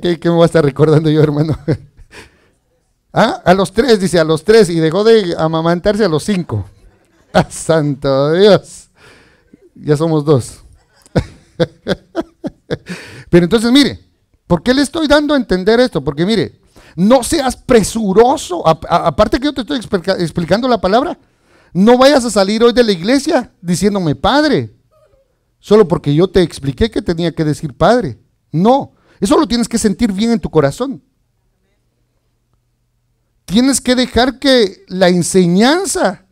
¿qué, me voy a estar recordando yo, hermano? Ah, a los tres, dice, a los tres, y dejó de amamantarse a los cinco. ¡Ah, santo Dios! Ya somos dos. Pero entonces, mire, ¿por qué le estoy dando a entender esto? Porque mire, no seas presuroso. aparte que yo te estoy explicando la palabra, no vayas a salir hoy de la iglesia diciéndome padre, solo porque yo te expliqué que tenía que decir padre. No, eso lo tienes que sentir bien en tu corazón. Tienes que dejar que la enseñanza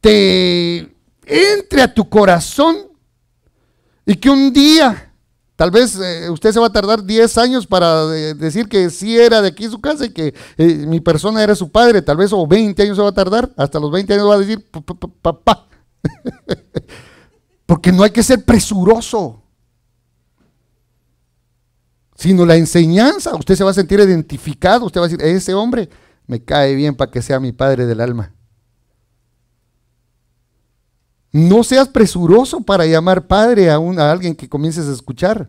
te entre a tu corazón y que un día Tal vez eh, usted se va a tardar 10 años para eh, decir que sí era de aquí su casa y que eh, mi persona era su padre. Tal vez o 20 años se va a tardar. Hasta los 20 años va a decir papá. Porque no hay que ser presuroso. Sino la enseñanza. Usted se va a sentir identificado. Usted va a decir, ese hombre me cae bien para que sea mi padre del alma. No seas presuroso para llamar padre a, alguien que comiences a escuchar.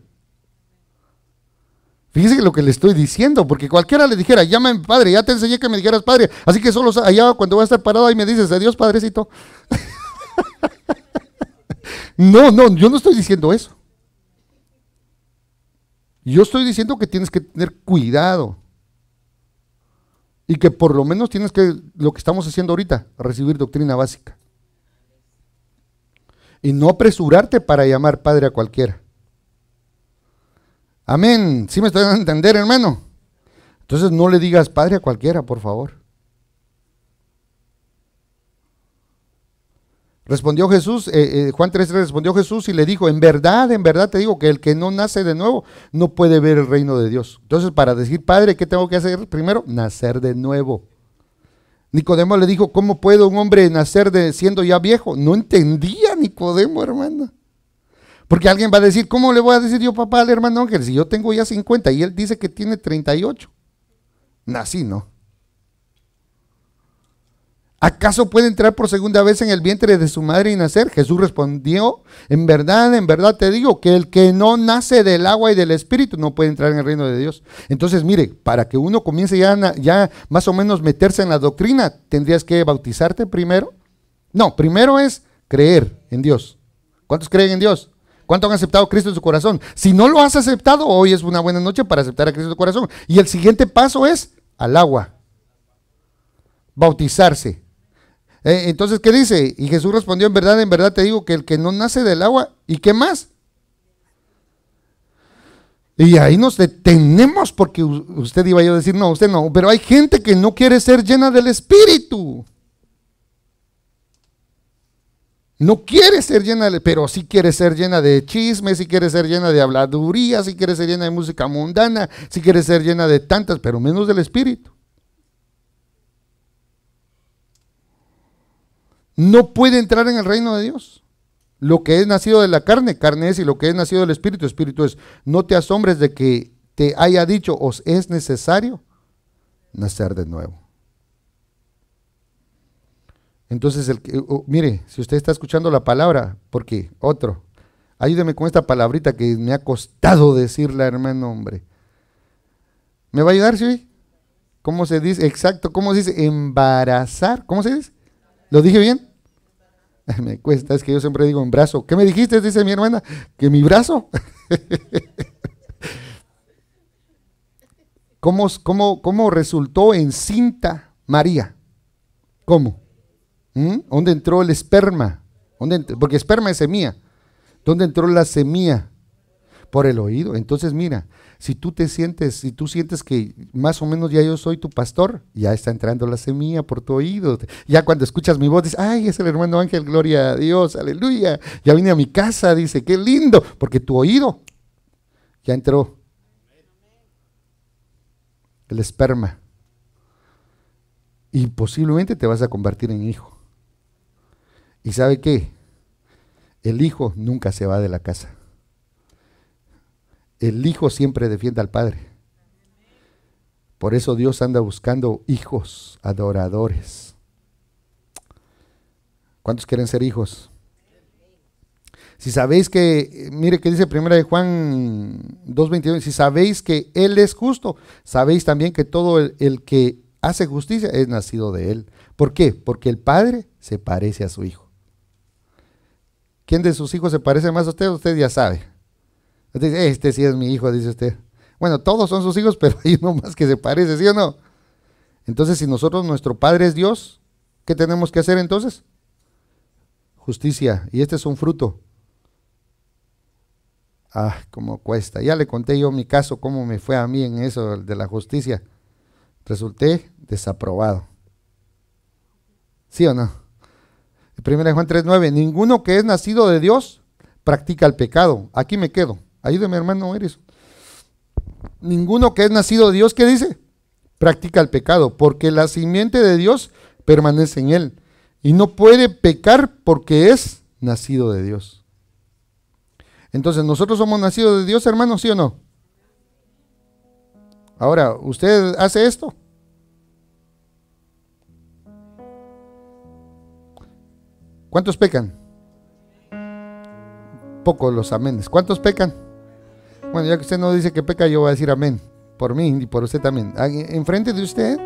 Fíjese lo que le estoy diciendo, porque cualquiera le dijera, llámame padre, ya te enseñé que me dijeras padre, así que solo allá cuando voy a estar parado ahí me dices, adiós padrecito. no, no, yo no estoy diciendo eso. Yo estoy diciendo que tienes que tener cuidado y que por lo menos tienes que, lo que estamos haciendo ahorita, recibir doctrina básica y no apresurarte para llamar padre a cualquiera. Amén. ¿Sí me estoy dando a entender, hermano? Entonces no le digas padre a cualquiera, por favor. Respondió Jesús, eh, eh, Juan 3 respondió Jesús y le dijo, en verdad, en verdad te digo que el que no nace de nuevo no puede ver el reino de Dios. Entonces, para decir, Padre, ¿qué tengo que hacer primero? Nacer de nuevo. Nicodemo le dijo, ¿cómo puede un hombre nacer siendo ya viejo? No entendí podemos hermano. Porque alguien va a decir, ¿cómo le voy a decir yo papá al hermano Ángel si yo tengo ya 50 y él dice que tiene 38? Nací, ¿no? ¿Acaso puede entrar por segunda vez en el vientre de su madre y nacer? Jesús respondió, en verdad, en verdad te digo que el que no nace del agua y del espíritu no puede entrar en el reino de Dios. Entonces, mire, para que uno comience ya, ya más o menos meterse en la doctrina, tendrías que bautizarte primero. No, primero es creer, en Dios? ¿Cuántos creen en Dios? ¿cuántos han aceptado a Cristo en su corazón? Si no lo has aceptado, hoy es una buena noche para aceptar a Cristo en tu corazón. Y el siguiente paso es al agua, bautizarse. Eh, entonces, ¿qué dice? Y Jesús respondió, en verdad, en verdad te digo que el que no nace del agua, ¿y qué más? Y ahí nos detenemos porque usted iba yo a decir, no, usted no, pero hay gente que no quiere ser llena del Espíritu. No quiere ser llena de, pero sí quiere ser llena de chismes, si quiere ser llena de habladuría, si quiere ser llena de música mundana, si quiere ser llena de tantas, pero menos del Espíritu. No puede entrar en el reino de Dios. Lo que es nacido de la carne, carne es, y lo que es nacido del Espíritu, Espíritu es. No te asombres de que te haya dicho, os es necesario nacer de nuevo. Entonces, el que, eh, oh, mire, si usted está escuchando la palabra, ¿por qué? otro, ayúdeme con esta palabrita que me ha costado decirla, hermano, hombre. ¿Me va a ayudar, sí? ¿Cómo se dice? Exacto, ¿cómo se dice? Embarazar. ¿Cómo se dice? ¿Lo dije bien? me cuesta, es que yo siempre digo en brazo. ¿Qué me dijiste? Dice mi hermana, que mi brazo. ¿Cómo, cómo, ¿Cómo resultó encinta María? ¿Cómo? ¿Mm? ¿Dónde entró el esperma? porque esperma es semilla. ¿Dónde entró la semilla? Por el oído. Entonces, mira, si tú te sientes, si tú sientes que más o menos ya yo soy tu pastor, ya está entrando la semilla por tu oído. Ya cuando escuchas mi voz, dices, ay, es el hermano ángel, gloria a Dios, aleluya. Ya vine a mi casa, dice, qué lindo, porque tu oído ya entró el esperma. Y posiblemente te vas a convertir en hijo. ¿Y sabe qué? El hijo nunca se va de la casa. El hijo siempre defiende al padre. Por eso Dios anda buscando hijos adoradores. ¿Cuántos quieren ser hijos? Si sabéis que, mire que dice primera de Juan 2.21, si sabéis que Él es justo, sabéis también que todo el, que hace justicia es nacido de Él. ¿Por qué? Porque el Padre se parece a su Hijo. ¿Quién de sus hijos se parece más a usted? Usted ya sabe. Dice, este sí es mi hijo, dice usted. Bueno, todos son sus hijos, pero hay uno más que se parece, ¿sí o no? Entonces, si nosotros, nuestro Padre es Dios, ¿qué tenemos que hacer entonces? Justicia. Y este es un fruto. Ah, cómo cuesta. Ya le conté yo mi caso, cómo me fue a mí en eso de la justicia. Resulté desaprobado. ¿Sí o no? 1 Juan 3.9, ninguno que es nacido de Dios practica el pecado. Aquí me quedo. ayúdeme hermano Eres. Ninguno que es nacido de Dios, ¿qué dice? Practica el pecado, porque la simiente de Dios permanece en él. Y no puede pecar porque es nacido de Dios. Entonces, ¿nosotros somos nacidos de Dios, hermano, sí o no? Ahora, ¿usted hace esto? ¿Cuántos pecan? Pocos los aménes. ¿Cuántos pecan? Bueno, ya que usted no dice que peca, yo voy a decir amén. Por mí y por usted también. Enfrente de usted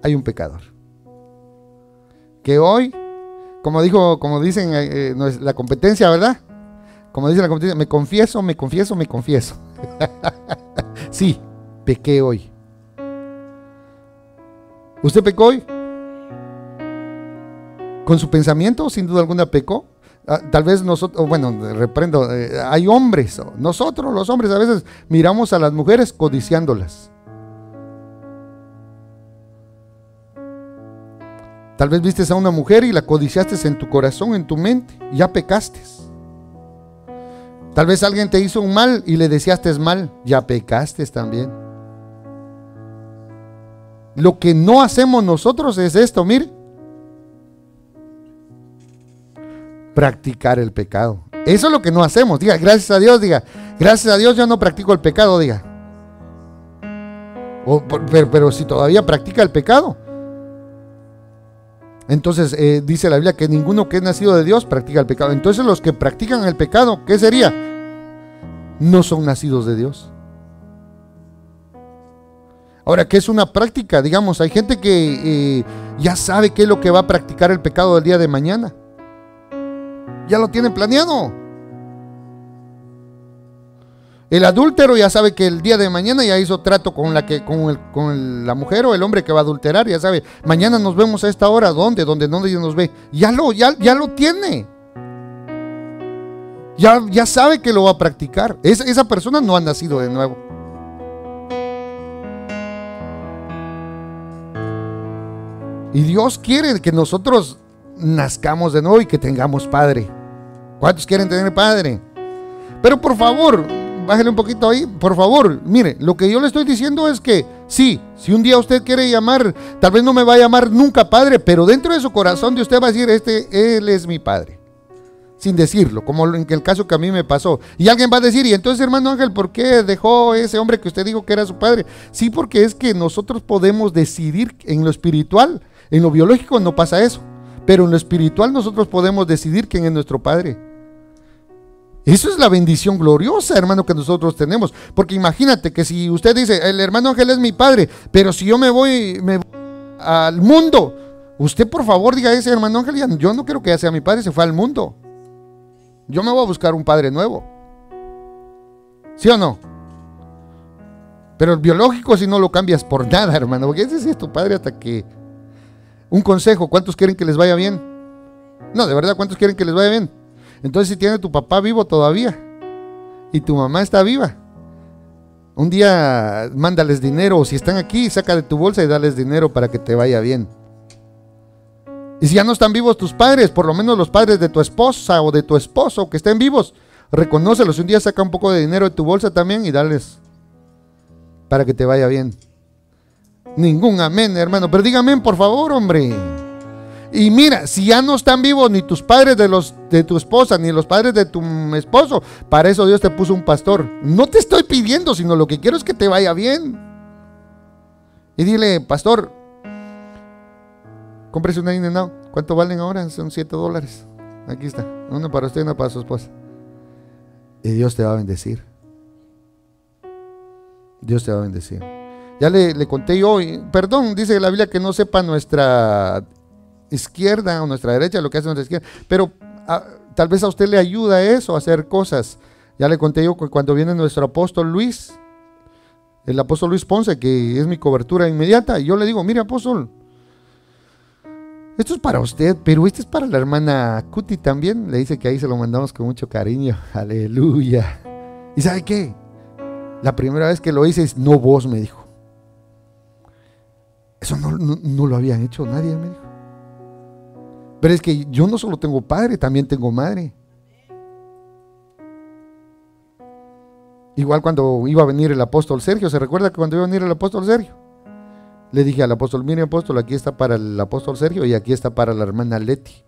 hay un pecador. Que hoy, como dijo, como dicen eh, eh, no es la competencia, ¿verdad? Como dice la competencia, me confieso, me confieso, me confieso. sí, pequé hoy. ¿Usted pecó hoy? Con su pensamiento, sin duda alguna, pecó. Ah, tal vez nosotros, bueno, reprendo, eh, hay hombres, nosotros los hombres a veces miramos a las mujeres codiciándolas. Tal vez vistes a una mujer y la codiciaste en tu corazón, en tu mente, ya pecaste. Tal vez alguien te hizo un mal y le deseaste mal, ya pecaste también. Lo que no hacemos nosotros es esto, mire. practicar el pecado. Eso es lo que no hacemos. Diga, gracias a Dios, diga, gracias a Dios ya no practico el pecado, diga. pero, si todavía practica el pecado. Entonces eh, dice la Biblia que ninguno que es nacido de Dios practica el pecado. Entonces los que practican el pecado, ¿qué sería? No son nacidos de Dios. Ahora, ¿qué es una práctica? Digamos, hay gente que eh, ya sabe qué es lo que va a practicar el pecado del día de mañana. Ya lo tiene planeado. El adúltero ya sabe que el día de mañana ya hizo trato con la que con, con la mujer o el hombre que va a adulterar, ya sabe, mañana nos vemos a esta hora, ¿dónde? dónde dónde nos ve. Ya lo, ya, lo tiene. Ya, ya, sabe que lo va a practicar. esa persona no ha nacido de nuevo. Y Dios quiere que nosotros nazcamos de nuevo y que tengamos padre. ¿Cuántos quieren tener padre? Pero por favor, bájale un poquito ahí, por favor. Mire, lo que yo le estoy diciendo es que sí, si un día usted quiere llamar, tal vez no me va a llamar nunca padre, pero dentro de su corazón de usted va a decir, este, él es mi padre. Sin decirlo, como en el caso que a mí me pasó. Y alguien va a decir, y entonces hermano Ángel, ¿por qué dejó ese hombre que usted dijo que era su padre? Sí, porque es que nosotros podemos decidir en lo espiritual, en lo biológico no pasa eso. Pero en lo espiritual nosotros podemos decidir quién es nuestro Padre. Eso es la bendición gloriosa, hermano, que nosotros tenemos. Porque imagínate que si usted dice, el hermano Ángel es mi padre, pero si yo me voy, al mundo, usted por favor diga a ese hermano Ángel, yo no quiero que ya sea mi padre, se fue al mundo. Yo me voy a buscar un padre nuevo. ¿Sí o no? Pero el biológico si no lo cambias por nada, hermano, porque ese es tu padre hasta que un consejo, ¿cuántos quieren que les vaya bien? No, de verdad, ¿cuántos quieren que les vaya bien? Entonces, si tiene tu papá vivo todavía y tu mamá está viva, un día mándales dinero o si están aquí, saca de tu bolsa y dales dinero para que te vaya bien. Y si ya no están vivos tus padres, por lo menos los padres de tu esposa o de tu esposo que estén vivos, reconócelos. Un día saca un poco de dinero de tu bolsa también y dales para que te vaya bien. Ningún amén, hermano. Pero dígame, por favor, hombre. Y mira, si ya no están vivos ni tus padres de, los, de tu esposa, ni los padres de tu esposo, para eso Dios te puso un pastor. No te estoy pidiendo, sino lo que quiero es que te vaya bien. Y dile, pastor, cómprese una niña. ¿Cuánto valen ahora? Son 7 dólares. Aquí está. uno para usted y uno para su esposa. Y Dios te va a bendecir. Dios te va a bendecir. Ya le, conté yo, perdón, dice la Biblia que no sepa nuestra izquierda o nuestra derecha lo que hace nuestra izquierda, pero ah, tal vez a usted le ayuda eso, a hacer cosas. Ya le conté yo cuando viene nuestro apóstol Luis, el apóstol Luis Ponce, que es mi cobertura inmediata, yo le digo, mire apóstol, esto es para usted, pero este es para la hermana Cuti también. Le dice que ahí se lo mandamos con mucho cariño. Aleluya. ¿Y sabe qué? La primera vez que lo hice es, no vos, me dijo. Eso no, lo habían hecho nadie, me dijo. Pero es que yo no solo tengo padre, también tengo madre. Igual cuando iba a venir el apóstol Sergio, ¿se recuerda que cuando iba a venir el apóstol Sergio? Le dije al apóstol, mire apóstol, aquí está para el apóstol Sergio y aquí está para la hermana Leti.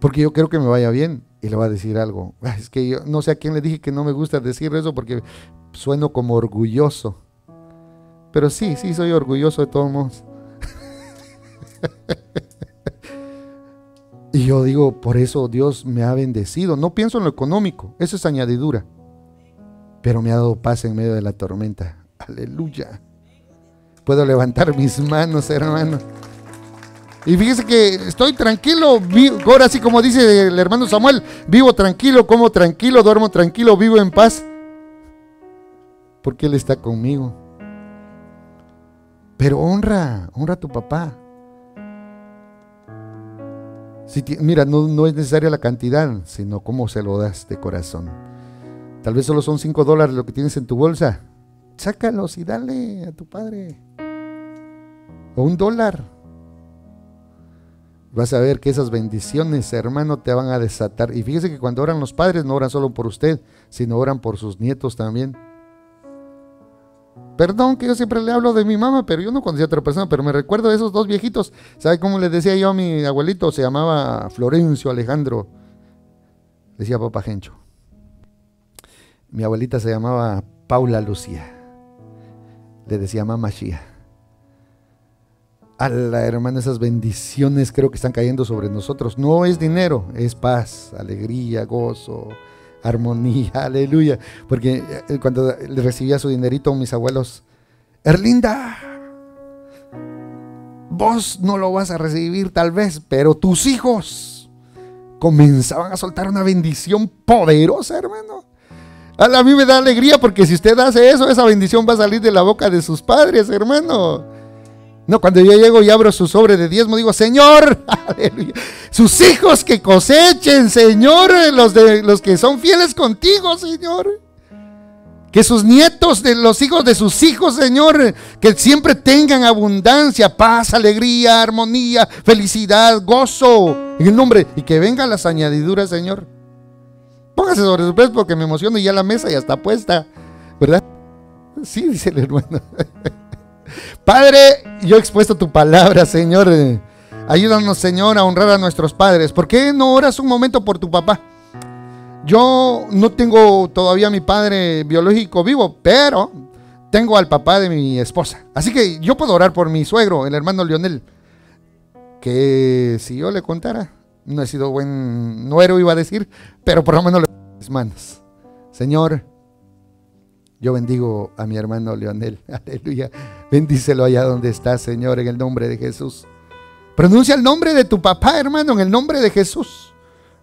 Porque yo creo que me vaya bien. Y le va a decir algo. Es que yo no sé a quién le dije que no me gusta decir eso porque sueno como orgulloso. Pero sí, sí, soy orgulloso de todos modos. y yo digo, por eso Dios me ha bendecido. No pienso en lo económico, eso es añadidura. Pero me ha dado paz en medio de la tormenta. Aleluya. Puedo levantar mis manos, hermano. Y fíjese que estoy tranquilo, vivo, ahora así como dice el hermano Samuel, vivo tranquilo, como tranquilo, duermo tranquilo, vivo en paz porque Él está conmigo. Pero honra, honra a tu papá. Si mira, no, es necesaria la cantidad, sino cómo se lo das de corazón. Tal vez solo son 5 dólares lo que tienes en tu bolsa. Sácalos y dale a tu padre. O un dólar. Vas a ver que esas bendiciones, hermano, te van a desatar. Y fíjese que cuando oran los padres, no oran solo por usted, sino oran por sus nietos también. Perdón que yo siempre le hablo de mi mamá, pero yo no conocía a otra persona, pero me recuerdo de esos dos viejitos. ¿Sabe cómo les decía yo a mi abuelito? Se llamaba Florencio Alejandro. Decía papá Gencho. Mi abuelita se llamaba Paula Lucía. Le decía mamá Shia. A la hermana, esas bendiciones creo que están cayendo sobre nosotros. No es dinero, es paz, alegría, gozo, armonía, aleluya. Porque eh, eh, cuando recibía su dinerito, mis abuelos, Erlinda, vos no lo vas a recibir tal vez, pero tus hijos comenzaban a soltar una bendición poderosa, hermano. A mí me da alegría porque si usted hace eso, esa bendición va a salir de la boca de sus padres, hermano. No, cuando yo llego y abro su sobre de diezmo, digo, Señor, sus hijos que cosechen, Señor, los, de, los que son fieles contigo, Señor. Que sus nietos, de los hijos de sus hijos, Señor, que siempre tengan abundancia, paz, alegría, armonía, felicidad, gozo. En el nombre, y que vengan las añadiduras, Señor. Póngase sobre su vez, porque me emociono y ya la mesa ya está puesta, ¿verdad? Sí, dice el hermano. Padre, yo he expuesto tu palabra, Señor. Ayúdanos, Señor, a honrar a nuestros padres. ¿Por qué no oras un momento por tu papá? Yo no tengo todavía mi padre biológico vivo, pero tengo al papá de mi esposa. Así que yo puedo orar por mi suegro, el hermano Lionel. Que si yo le contara, no he sido buen nuero, iba a decir, pero por lo menos le mis manos. Señor, yo bendigo a mi hermano Lionel. Aleluya. Bendícelo allá donde está, Señor, en el nombre de Jesús. Pronuncia el nombre de tu papá, hermano, en el nombre de Jesús.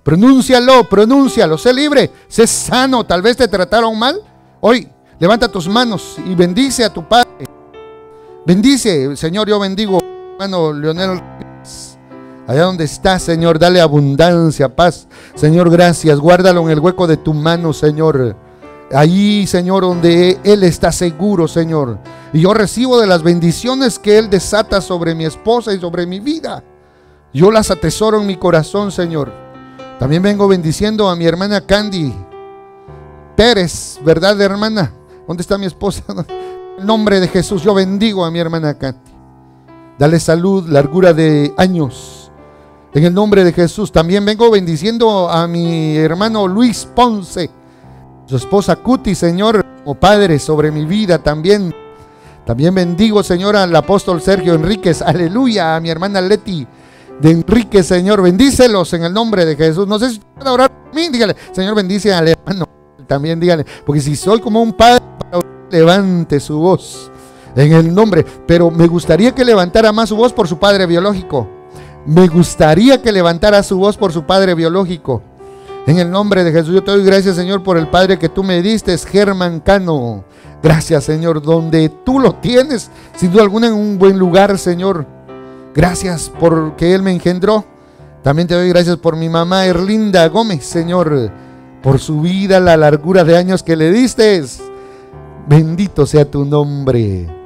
Pronúncialo, pronúncialo. Sé libre, sé sano. Tal vez te trataron mal. Hoy, levanta tus manos y bendice a tu padre. Bendice, Señor, yo bendigo, hermano Leonel. Allá donde está, Señor, dale abundancia, paz. Señor, gracias. Guárdalo en el hueco de tu mano, Señor. Allí, Señor, donde Él está seguro, Señor. Y yo recibo de las bendiciones que Él desata sobre mi esposa y sobre mi vida. Yo las atesoro en mi corazón, Señor. También vengo bendiciendo a mi hermana Candy Pérez, ¿verdad, hermana? ¿Dónde está mi esposa? En nombre de Jesús, yo bendigo a mi hermana Candy. Dale salud, largura de años. En el nombre de Jesús, también vengo bendiciendo a mi hermano Luis Ponce, su esposa Cuti, Señor, o padre sobre mi vida también. También bendigo, Señor, al apóstol Sergio Enríquez. Aleluya, a mi hermana Leti de Enríquez, Señor. Bendícelos en el nombre de Jesús. No sé si a orar por mí. Dígale, Señor, bendice al hermano. También dígale, porque si soy como un padre, levante su voz en el nombre. Pero me gustaría que levantara más su voz por su padre biológico. Me gustaría que levantara su voz por su padre biológico. En el nombre de Jesús, yo te doy gracias, Señor, por el Padre que tú me diste, Germán Cano. Gracias, Señor, donde tú lo tienes, sin duda alguna, en un buen lugar, Señor. Gracias porque Él me engendró. También te doy gracias por mi mamá Erlinda Gómez, Señor, por su vida, la largura de años que le diste. Bendito sea tu nombre.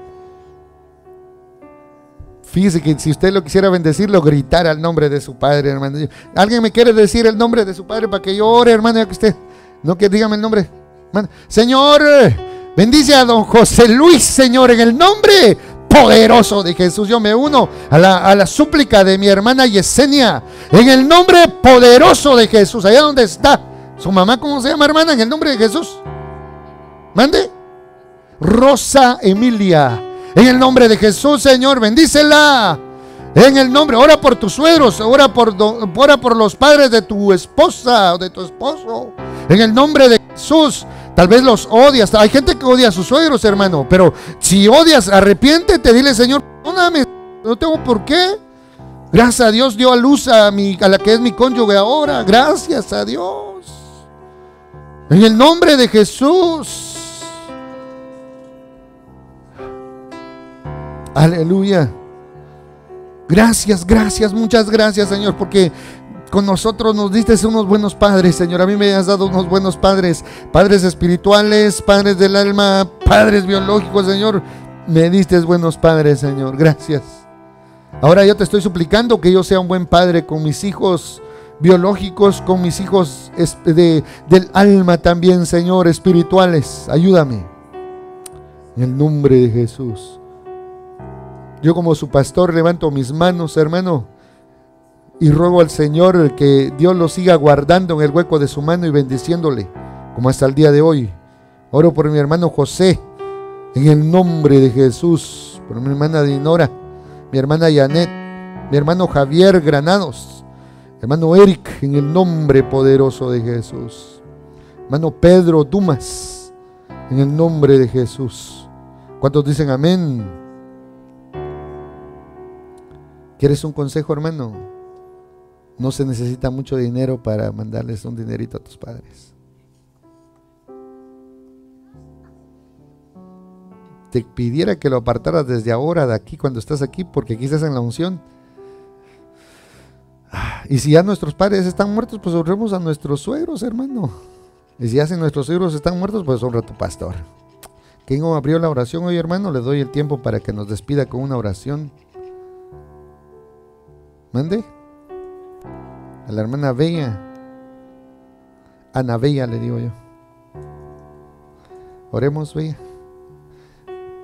Fíjese que si usted lo quisiera bendecir, lo gritara al nombre de su padre, hermano. ¿Alguien me quiere decir el nombre de su padre para que yo ore, hermano? que usted, no que dígame el nombre. Señor, bendice a don José Luis, Señor, en el nombre poderoso de Jesús. Yo me uno a la, a la, súplica de mi hermana Yesenia. En el nombre poderoso de Jesús. Allá donde está. Su mamá, ¿cómo se llama, hermana? En el nombre de Jesús. Mande. Rosa Emilia. En el nombre de Jesús, Señor, bendícela. En el nombre, ora por tus suegros, ora por, por los padres de tu esposa o de tu esposo. En el nombre de Jesús, tal vez los odias. Hay gente que odia a sus suegros, hermano. Pero si odias, arrepiéntete, dile, Señor, perdóname, no tengo por qué. Gracias a Dios dio a luz a, mi, a la que es mi cónyuge ahora. Gracias a Dios. En el nombre de Jesús. Aleluya. Gracias, gracias, muchas gracias, Señor, porque con nosotros nos diste unos buenos padres, Señor. A mí me has dado unos buenos padres, padres espirituales, padres del alma, padres biológicos, Señor. Me diste buenos padres, Señor. Gracias. Ahora yo te estoy suplicando que yo sea un buen padre con mis hijos biológicos, con mis hijos de, del alma también, Señor, espirituales. Ayúdame. En el nombre de Jesús. Yo como su pastor levanto mis manos, hermano, y ruego al Señor que Dios lo siga guardando en el hueco de su mano y bendiciéndole, como hasta el día de hoy. Oro por mi hermano José, en el nombre de Jesús, por mi hermana Dinora, mi hermana Janet, mi hermano Javier Granados, hermano Eric, en el nombre poderoso de Jesús, hermano Pedro Dumas, en el nombre de Jesús. ¿Cuántos dicen amén? ¿Quieres un consejo, hermano? No se necesita mucho dinero para mandarles un dinerito a tus padres. Te pidiera que lo apartaras desde ahora, de aquí, cuando estás aquí, porque aquí estás en la unción. Ah, y si ya nuestros padres están muertos, pues honremos a nuestros suegros, hermano. Y si ya nuestros suegros están muertos, pues honra a tu pastor. Quien abrió la oración hoy, hermano, le doy el tiempo para que nos despida con una oración. ¿Mande? A la hermana Bella. Ana Bella le digo yo. Oremos, Bella.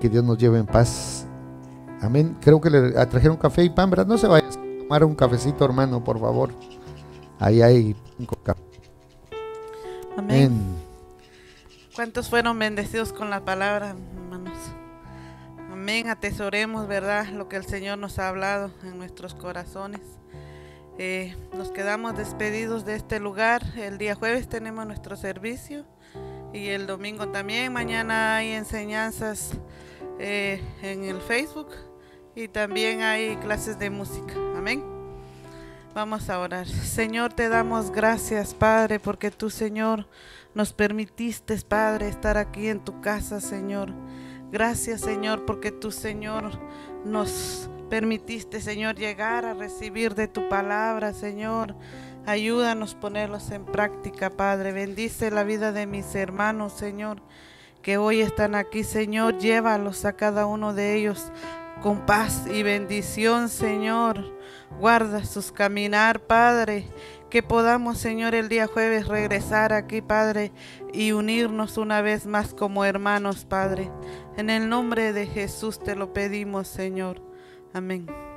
Que Dios nos lleve en paz. Amén. Creo que le trajeron café y pan, ¿verdad? No se vayas a tomar un cafecito, hermano, por favor. Ahí hay un café. Amén. Amén. ¿Cuántos fueron bendecidos con la palabra, hermanos? Amén, atesoremos, ¿verdad? Lo que el Señor nos ha hablado en nuestros corazones. Eh, nos quedamos despedidos de este lugar. El día jueves tenemos nuestro servicio y el domingo también. Mañana hay enseñanzas eh, en el Facebook y también hay clases de música. Amén. Vamos a orar. Señor, te damos gracias, Padre, porque tú, Señor, nos permitiste, Padre, estar aquí en tu casa, Señor. Gracias Señor porque tú Señor nos permitiste Señor llegar a recibir de tu palabra Señor. Ayúdanos ponerlos en práctica Padre. Bendice la vida de mis hermanos Señor que hoy están aquí Señor. Llévalos a cada uno de ellos con paz y bendición Señor. Guarda sus caminar Padre que podamos, Señor, el día jueves regresar aquí, Padre, y unirnos una vez más como hermanos, Padre. En el nombre de Jesús te lo pedimos, Señor. Amén.